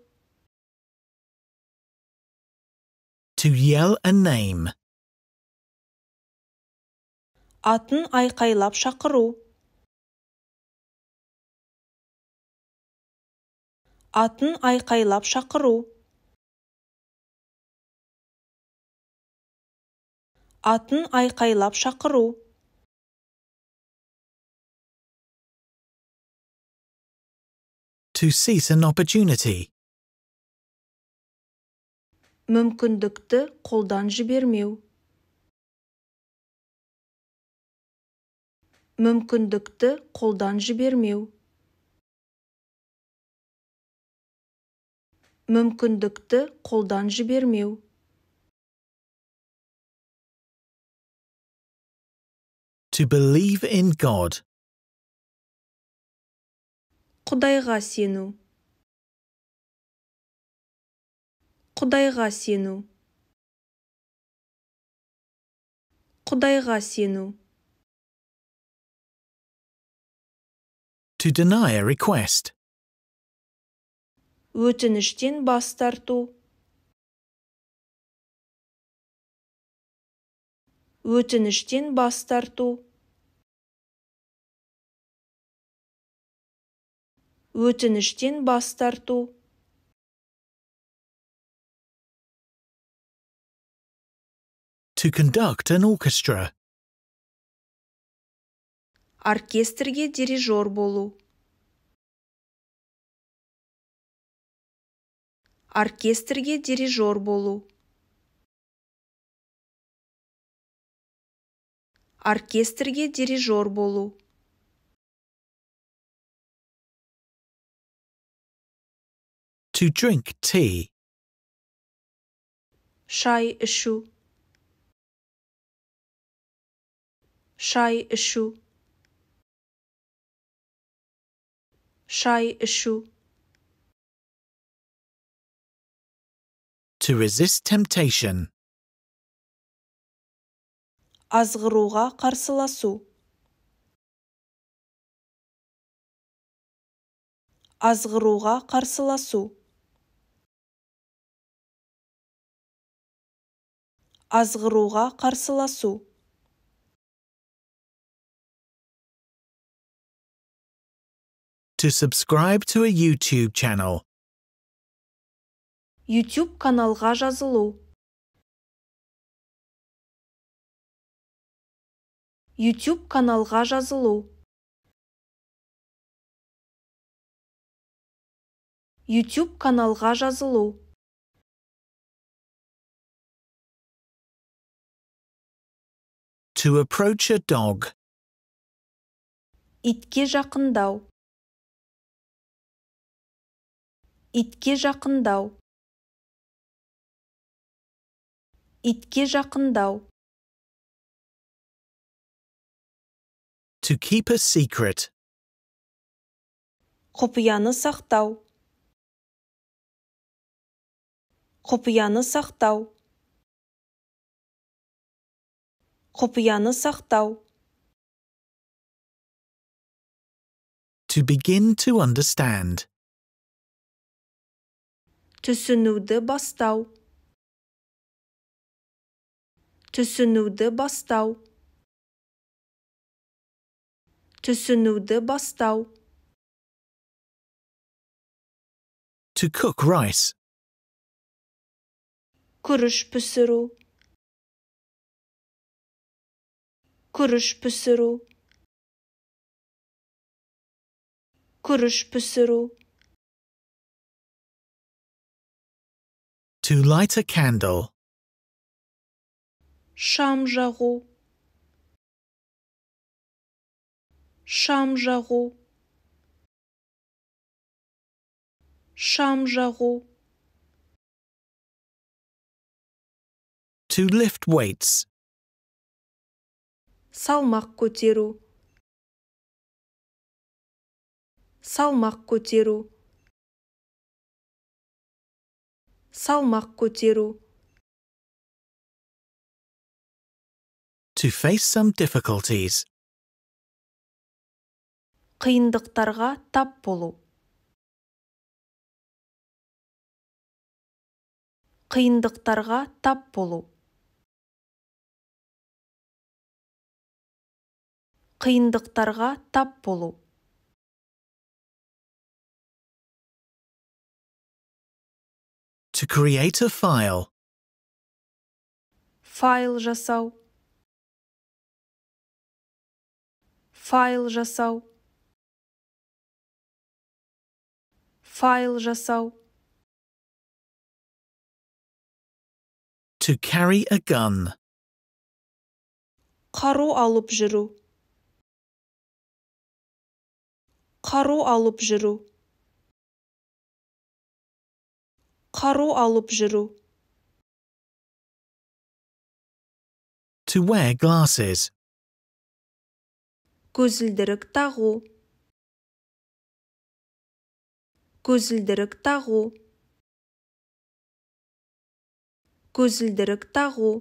Speaker 2: to yell a name. Atın aykaylap şakırı. Atın aykaylap şakırı. Atın aykaylap şakırı. To seize an opportunity.
Speaker 3: мүмкіндікті қолдан жібермеу мүмкіндікті қолдан жібермеу мүмкіндікті қолдан жібермеу
Speaker 2: To believe in God.
Speaker 3: Құдайға сену құдайға сену
Speaker 2: құдайға сену To deny a request. Өтініштен бас тарту. Өтініштен бас тарту. Өтініштен бас тарту. to conduct an orchestra.
Speaker 3: Оркестрге дирижер болу. Оркестрге дирижер болу.
Speaker 2: Оркестрге дирижер болу. To drink tea. Шай ішу. Shai Ishu Shai Ishu To resist temptation Azgruga Karsilasu Azgruga Karsilasu Azgruga Karsilasu Karsilasu to subscribe to a YouTube channel. YouTube каналға жазылу. YouTube каналға жазылу. YouTube каналға жазылу. To approach a dog. Итке жақындау. итке жақындау итке жақындау to keep a secret
Speaker 3: құпияны сақтау құпияны сақтау құпияны сақтау
Speaker 2: to begin to understand to the бастау To бастау the бастау To the To cook rice. Kurush pusuru. Kurush pusuru. Kurush pusuru. to light a candle. Shamjaro. Shamjaro. Shamjaro. To lift weights. Salmak kotiru. салмақ көтеру to face some difficulties қиындықтарға тап болу қиындықтарға тап болу қиындықтарға тап болу To create a file. File жасау. File жасау. File жасау. To carry a gun.
Speaker 3: Қару алып жүру. Қару алып жүру.
Speaker 2: қару алып жүру To wear glasses. Көзілдірік тағу. Көзілдірік тағу. Көзілдірік тағу.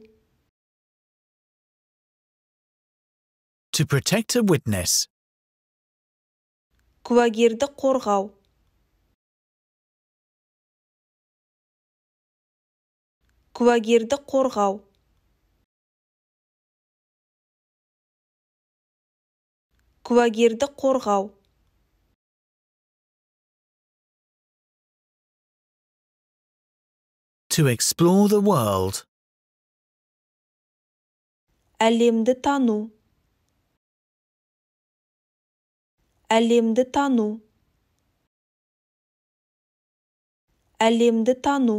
Speaker 2: To protect a witness. Куәгерді қорғау. куәгерді қорғау куәгерді қорғау To explore the world. әлемді тану әлемді тану әлемді тану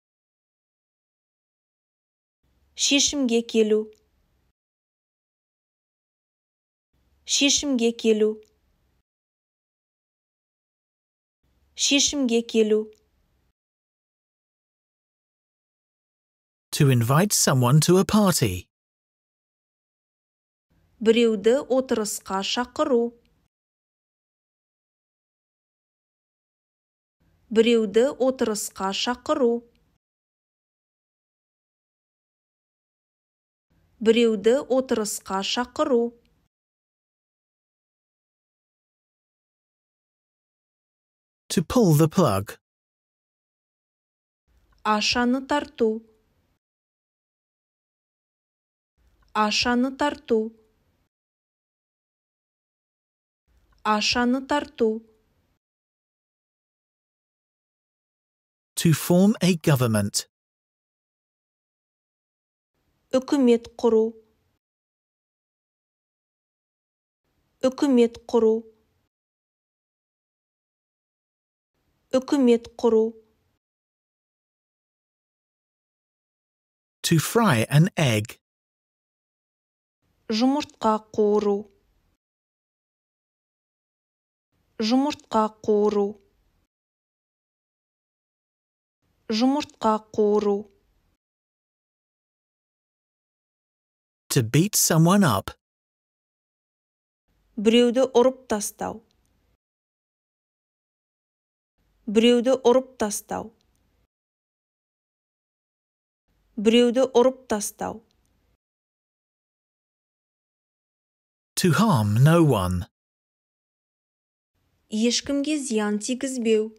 Speaker 2: шешімге келу шешімге келу шешімге келу To invite someone to a party. Біреуді отырысқа шақыру. Біреуді отырысқа шақыру. біреуді отырысқа шақыру to pull the plug ашаны тарту ашаны тарту ашаны тарту to form a government үкімет құру үкімет құру үкімет құру to fry an egg жұмыртқа қуыру жұмыртқа қуыру жұмыртқа қуыру to beat someone up. Біреуді ұрып тастау. Біреуді ұрып тастау. Біреуді
Speaker 3: ұрып тастау.
Speaker 2: To harm no one.
Speaker 3: Ешкімге зиян тигізбеу.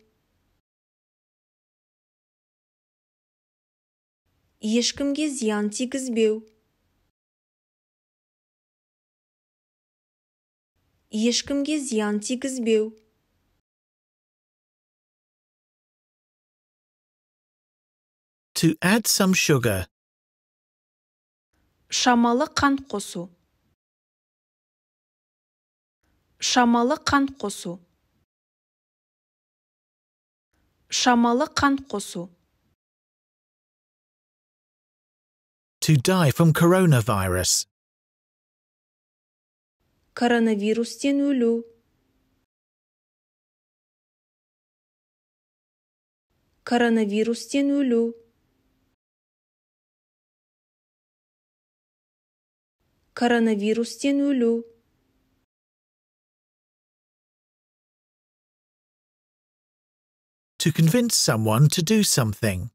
Speaker 2: Ешкімге зиян тигізбеу. ешкімге зиян тигізбеу To add some sugar. Шамалы қант қосу. Шамалы қант қосу. Шамалы қант қосу. To die from coronavirus. Koronavirustен өлүү Koronavirustен өлүү To convince someone to do something.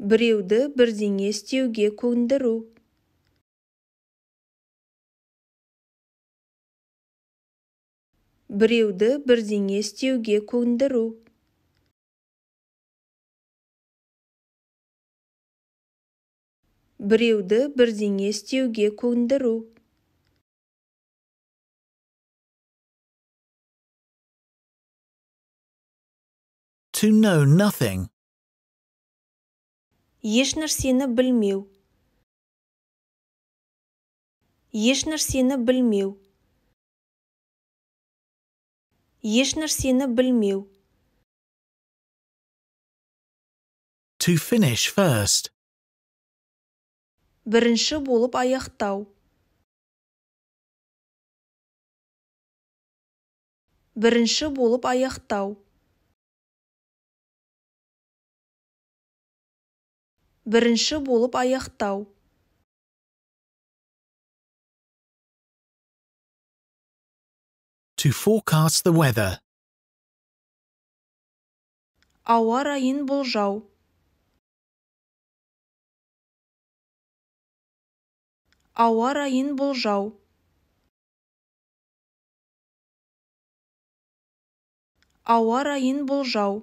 Speaker 3: Біреуді бірдеңе істеуге көндіру. біреуді бірдеңе
Speaker 2: істеуге көндіру біреуді бірдеңе істеуге көндіру to know nothing
Speaker 3: ешнәрсені білмеу ешнәрсені білмеу еш нәрсені
Speaker 2: білмеу to finish first бірінші болып аяқтау бірінші болып аяқтау бірінші болып аяқтау to forecast the weather. Ауа болжау. Ауа болжау. болжау.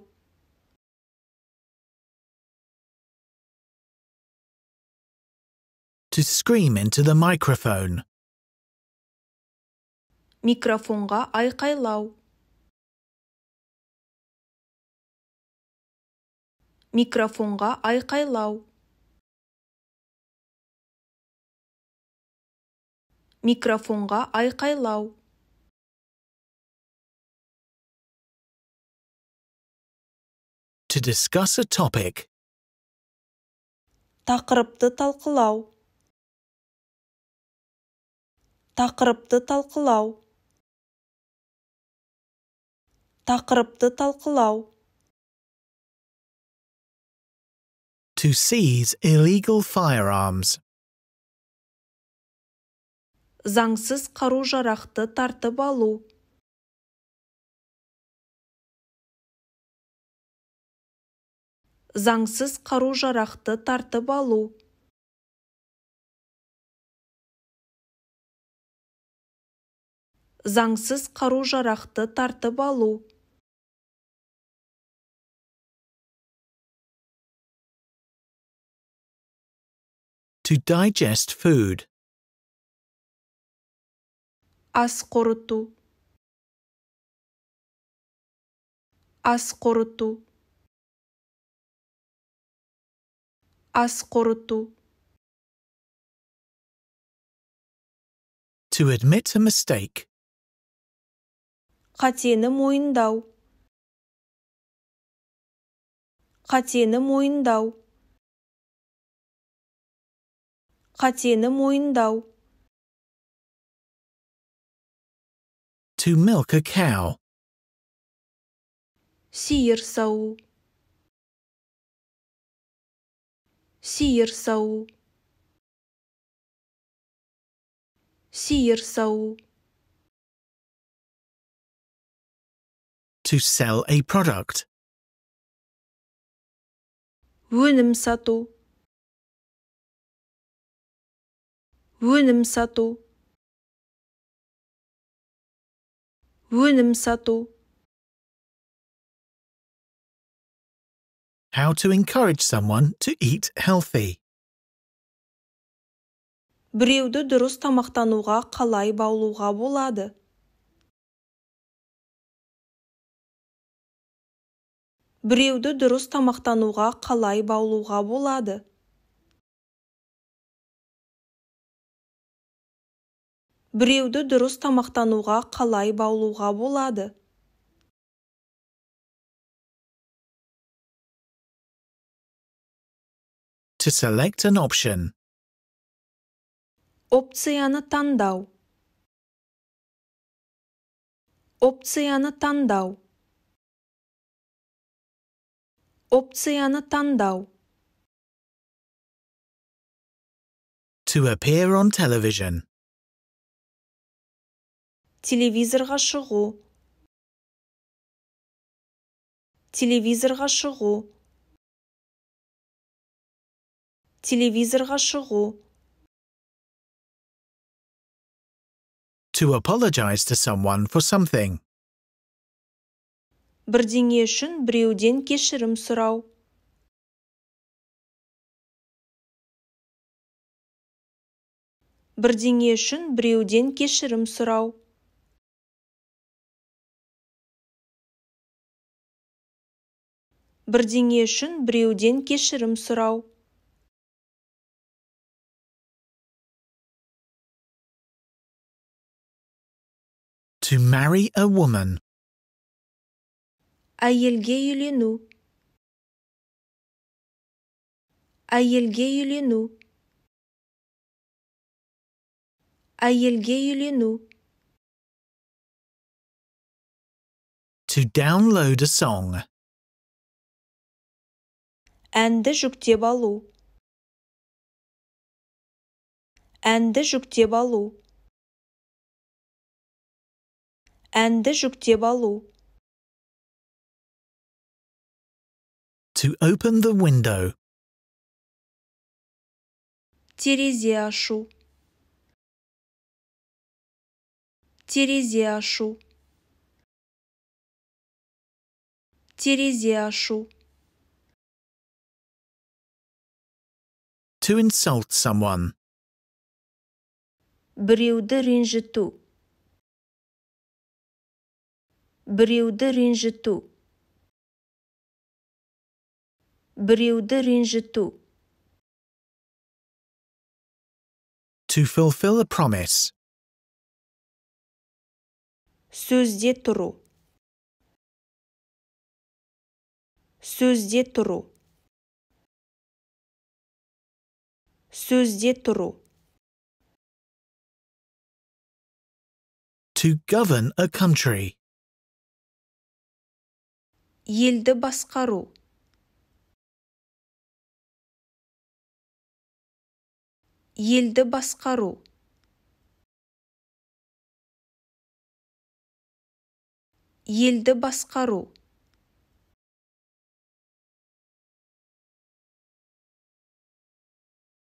Speaker 2: To scream into the microphone. микрофонға айқайлау микрофонға айқайлау микрофонға айқайлау to discuss a topic тақырыпты талқылау тақырыпты талқылау тақырыпты талқылау to seize illegal firearms
Speaker 3: заңсыз қару-жарақты тартып алу
Speaker 2: заңсыз қару-жарақты тартып алу заңсыз қару-жарақты тартып алу to digest food. Ascortu. Ascortu. Ascortu. To admit a mistake.
Speaker 3: Хатені мойындау. Хатені мойындау.
Speaker 2: қатені мойындау To milk a cow. Сиыр сау. Сиыр сау. Сиыр сау. To sell a product. Өнім сату. өнім сату өнім сату How to encourage someone to eat healthy. Біреуді дұрыс тамақтануға
Speaker 3: қалай баулуға болады? Біреуді дұрыс тамақтануға қалай баулуға болады?
Speaker 2: біреуді дұрыс тамақтануға қалай баулуға болады To select an option.
Speaker 3: Опцияны таңдау. Опцияны таңдау. Опцияны таңдау.
Speaker 2: To appear on television телевизорға шығу телевизорға шығу телевизорға шығу to apologize to someone for something
Speaker 3: бірдеңе үшін біреуден кешірім сұрау
Speaker 2: бірдеңе үшін
Speaker 3: біреуден кешірім сұрау бірдеңе үшін біреуден кешірім сұрау
Speaker 2: To marry a woman. Әйелге үйлену. Әйелге үйлену. Әйелге үйлену. To download a song
Speaker 3: әнді жүктеп алу әнді жүктеп алу
Speaker 2: әнді жүктеп алу To open the window. Терезе ашу. Терезе ашу. Терезе ашу. to insult someone. біреуді ренжіту біреуді ренжіту біреуді ренжіту to fulfill a promise сөзде тұру сөзде тұру сөзде тұру to govern a country елді басқару елді басқару елді басқару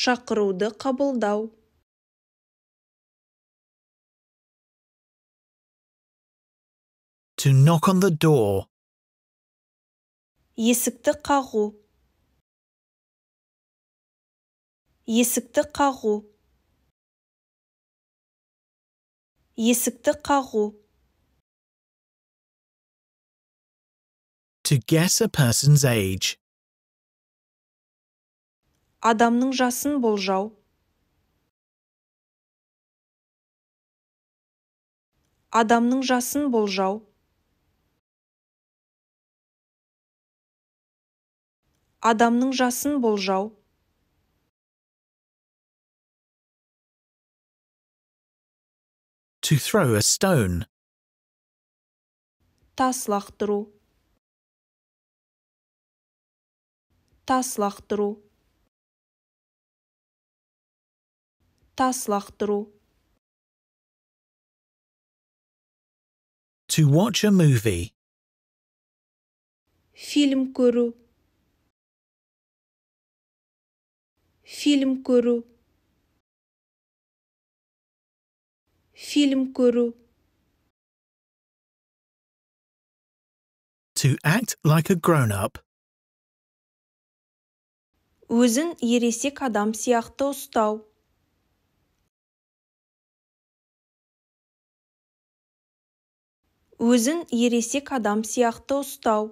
Speaker 2: шақыруды қабылдау To knock on the door. Есікті қағу. Есікті қағу. Есікті қағу. To guess a person's age. адамның жасын болжау адамның жасын болжау адамның жасын болжау to throw a stone тас лақтыру тас лақтыру тас лақтыру To watch a movie. Фильм көру. Фильм көру. Фильм көру. To act like a grown-up.
Speaker 3: Өзін ересек адам сияқты ұстау. өзін ересек адам сияқты ұстау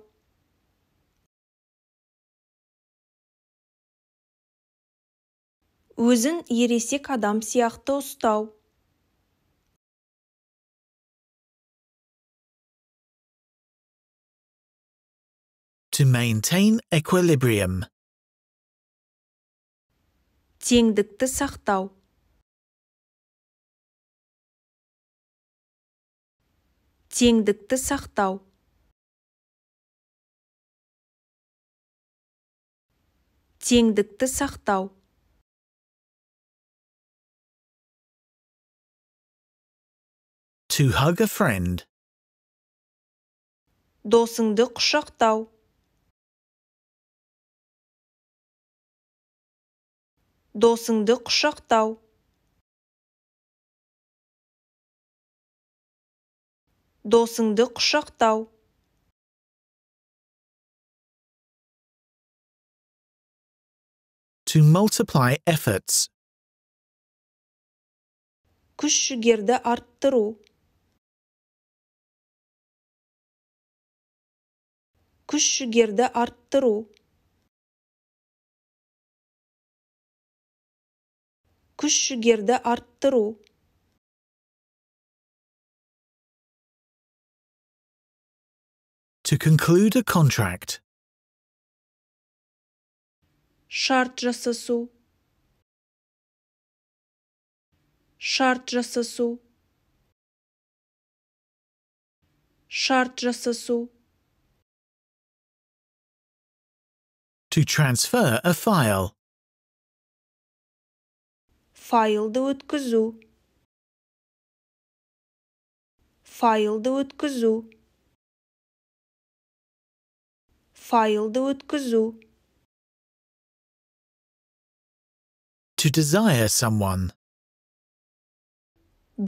Speaker 3: өзін ересек адам сияқты ұстау
Speaker 2: To maintain equilibrium. Теңдікті сақтау. теңдікті сақтау теңдікті сақтау To hug a friend. Досыңды құшақтау. Досыңды құшақтау. досыңды құшақтау to multiply efforts күш жігерді арттыру күш жігерді арттыру күш жігерді арттыру to conclude a contract. Şart yasası. Şart To transfer a file. File the wood kazoo. File the wood kazoo. файлды өткізу to desire someone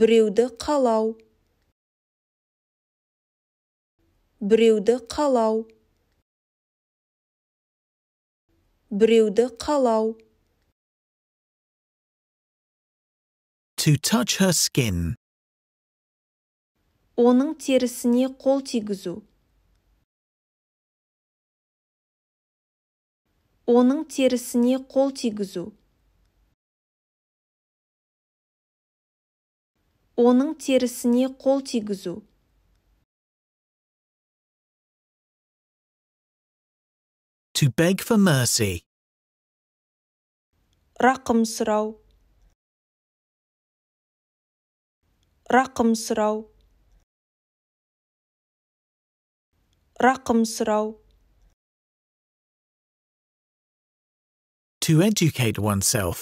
Speaker 2: біреуді қалау біреуді қалау біреуді қалау to touch her skin оның терісіне қол тигізу оның терісіне қол тигізу оның терісіне қол тигізу to beg for mercy рақым сұрау рақым сұрау рақым сұрау to educate oneself.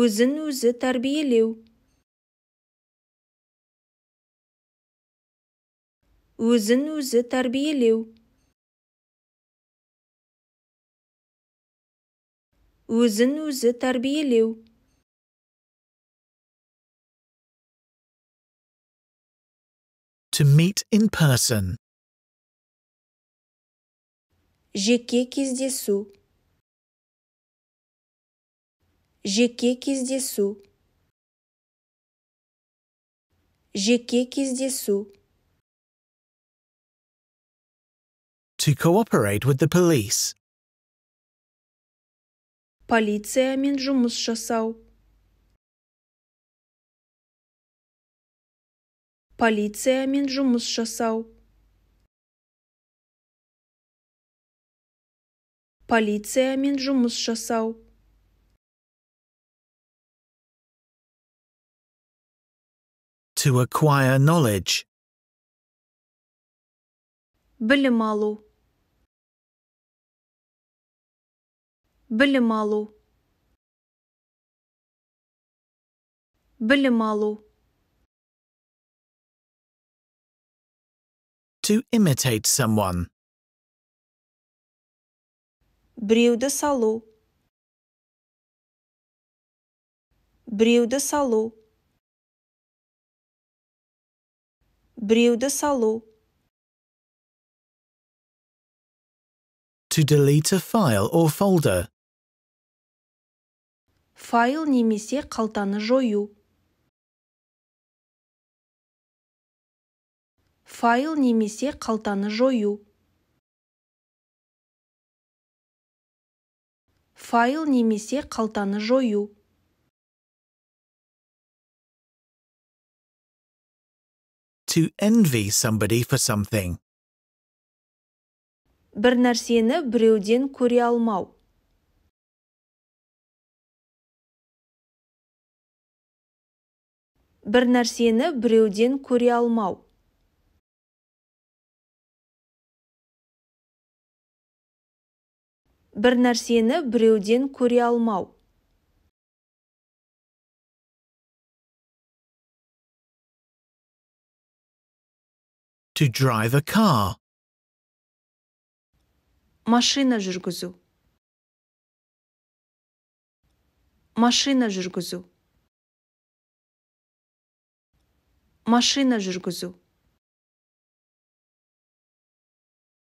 Speaker 2: өзін өзі тәрбиелеу өзін өзі тәрбиелеу өзін өзі тәрбиелеу to meet in person жеке кездесу жеке кездесу жеке кездесу to cooperate with the police полициямен жұмыс жасау полициямен жұмыс жасау полициямен жұмыс жасау to acquire knowledge білім алу білім алу білім алу to imitate someone біреуді салу біреуді салу біреуді салу To delete a file or folder. Файл немесе қалтаны жою. Файл немесе қалтаны жою. файл немесе қалтаны жою To envy somebody for something.
Speaker 3: Бір нәрсені біреуден көре алмау.
Speaker 2: Бір нәрсені біреуден көре алмау. бір нәрсені біреуден көре алмау to drive a car машина жүргізу машина жүргізу машина жүргізу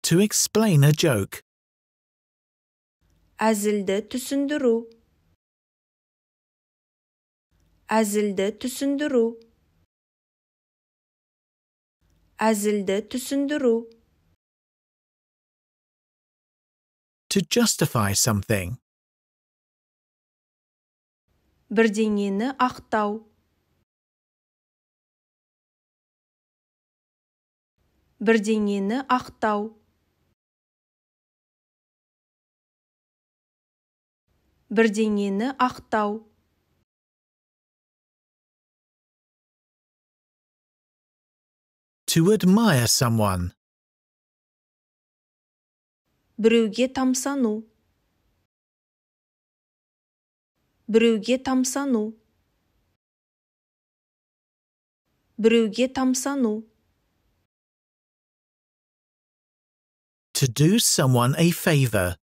Speaker 2: to explain a joke әзілді түсіндіру әзілді түсіндіру әзілді түсіндіру to justify something бірдеңені ақтау бірдеңені ақтау бірдеңені ақтау To admire someone.
Speaker 3: Біреуге тамсану. Біреуге тамсану.
Speaker 2: Біреуге тамсану. To do someone a favor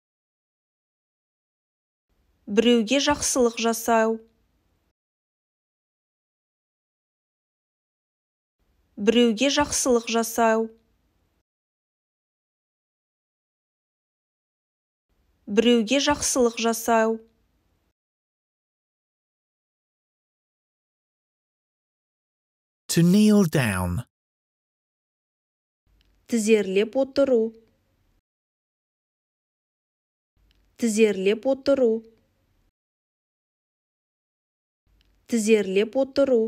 Speaker 2: біреуге жақсылық жасау біреуге жақсылық жасау біреуге жақсылық жасау to kneel down
Speaker 3: тізерлеп отыру тізерлеп отыру тізерлеп
Speaker 2: отыру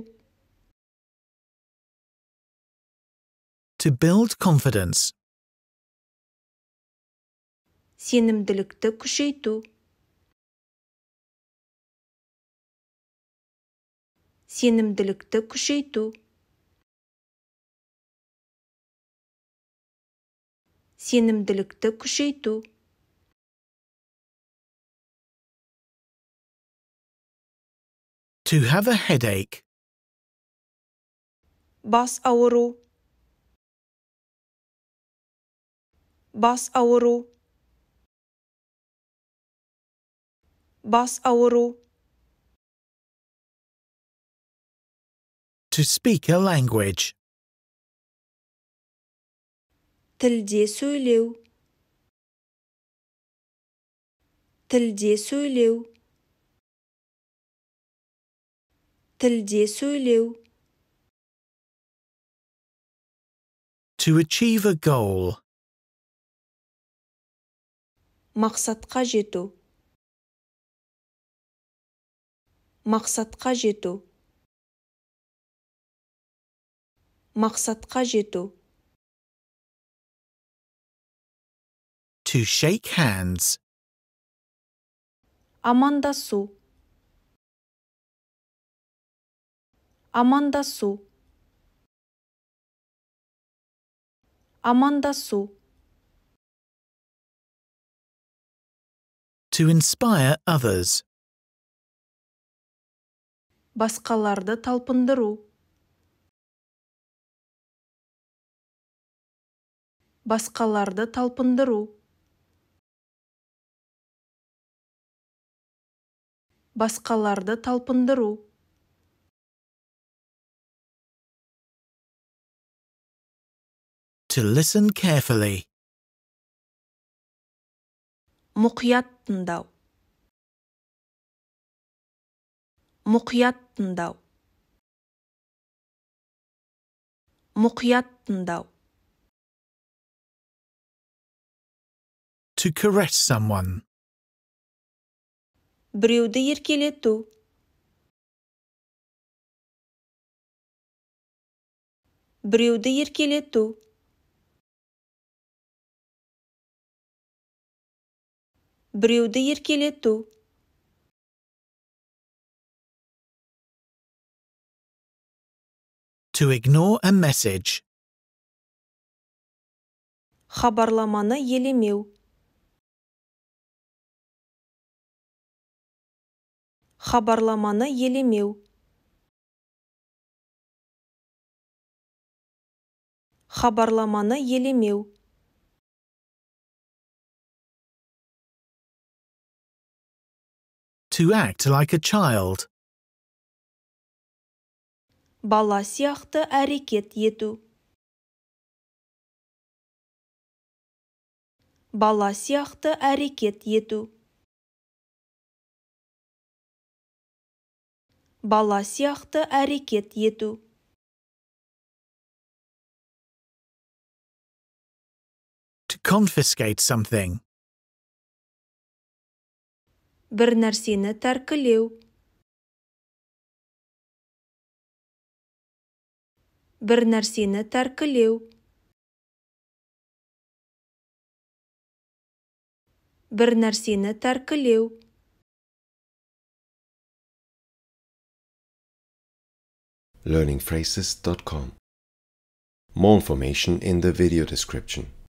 Speaker 2: to build confidence сенімділікті күшейту сенімділікті күшейту сенімділікті күшейту To have a headache. Bas avuru. Bas avuru. Bas avuru. To speak a language. Тілде сөйлеу. Тілде сөйлеу. тілде сөйлеу To achieve a goal. Мақсатқа жету. Мақсатқа жету. Мақсатқа жету. To shake hands. Амандасу. Amandaçu Amandaçu To inspire others. Басқаларды талпындыру. Басқаларды талпындыру. Басқаларды талпындыру. to listen carefully. мұқият тыңдау мұқият to caress someone біреуді еркелету біреуді еркелету біреуді еркелету To ignore a message. Хабарламаны елемеу. Хабарламаны елемеу. Хабарламаны елемеу. to act like a child.
Speaker 3: Бала сияқты әрекет ету. Бала сияқты әрекет ету.
Speaker 2: Бала сияқты әрекет ету. To confiscate something bir narsani tarkileu bir narsani tarkileu
Speaker 1: learningphrases.com More information in the video description.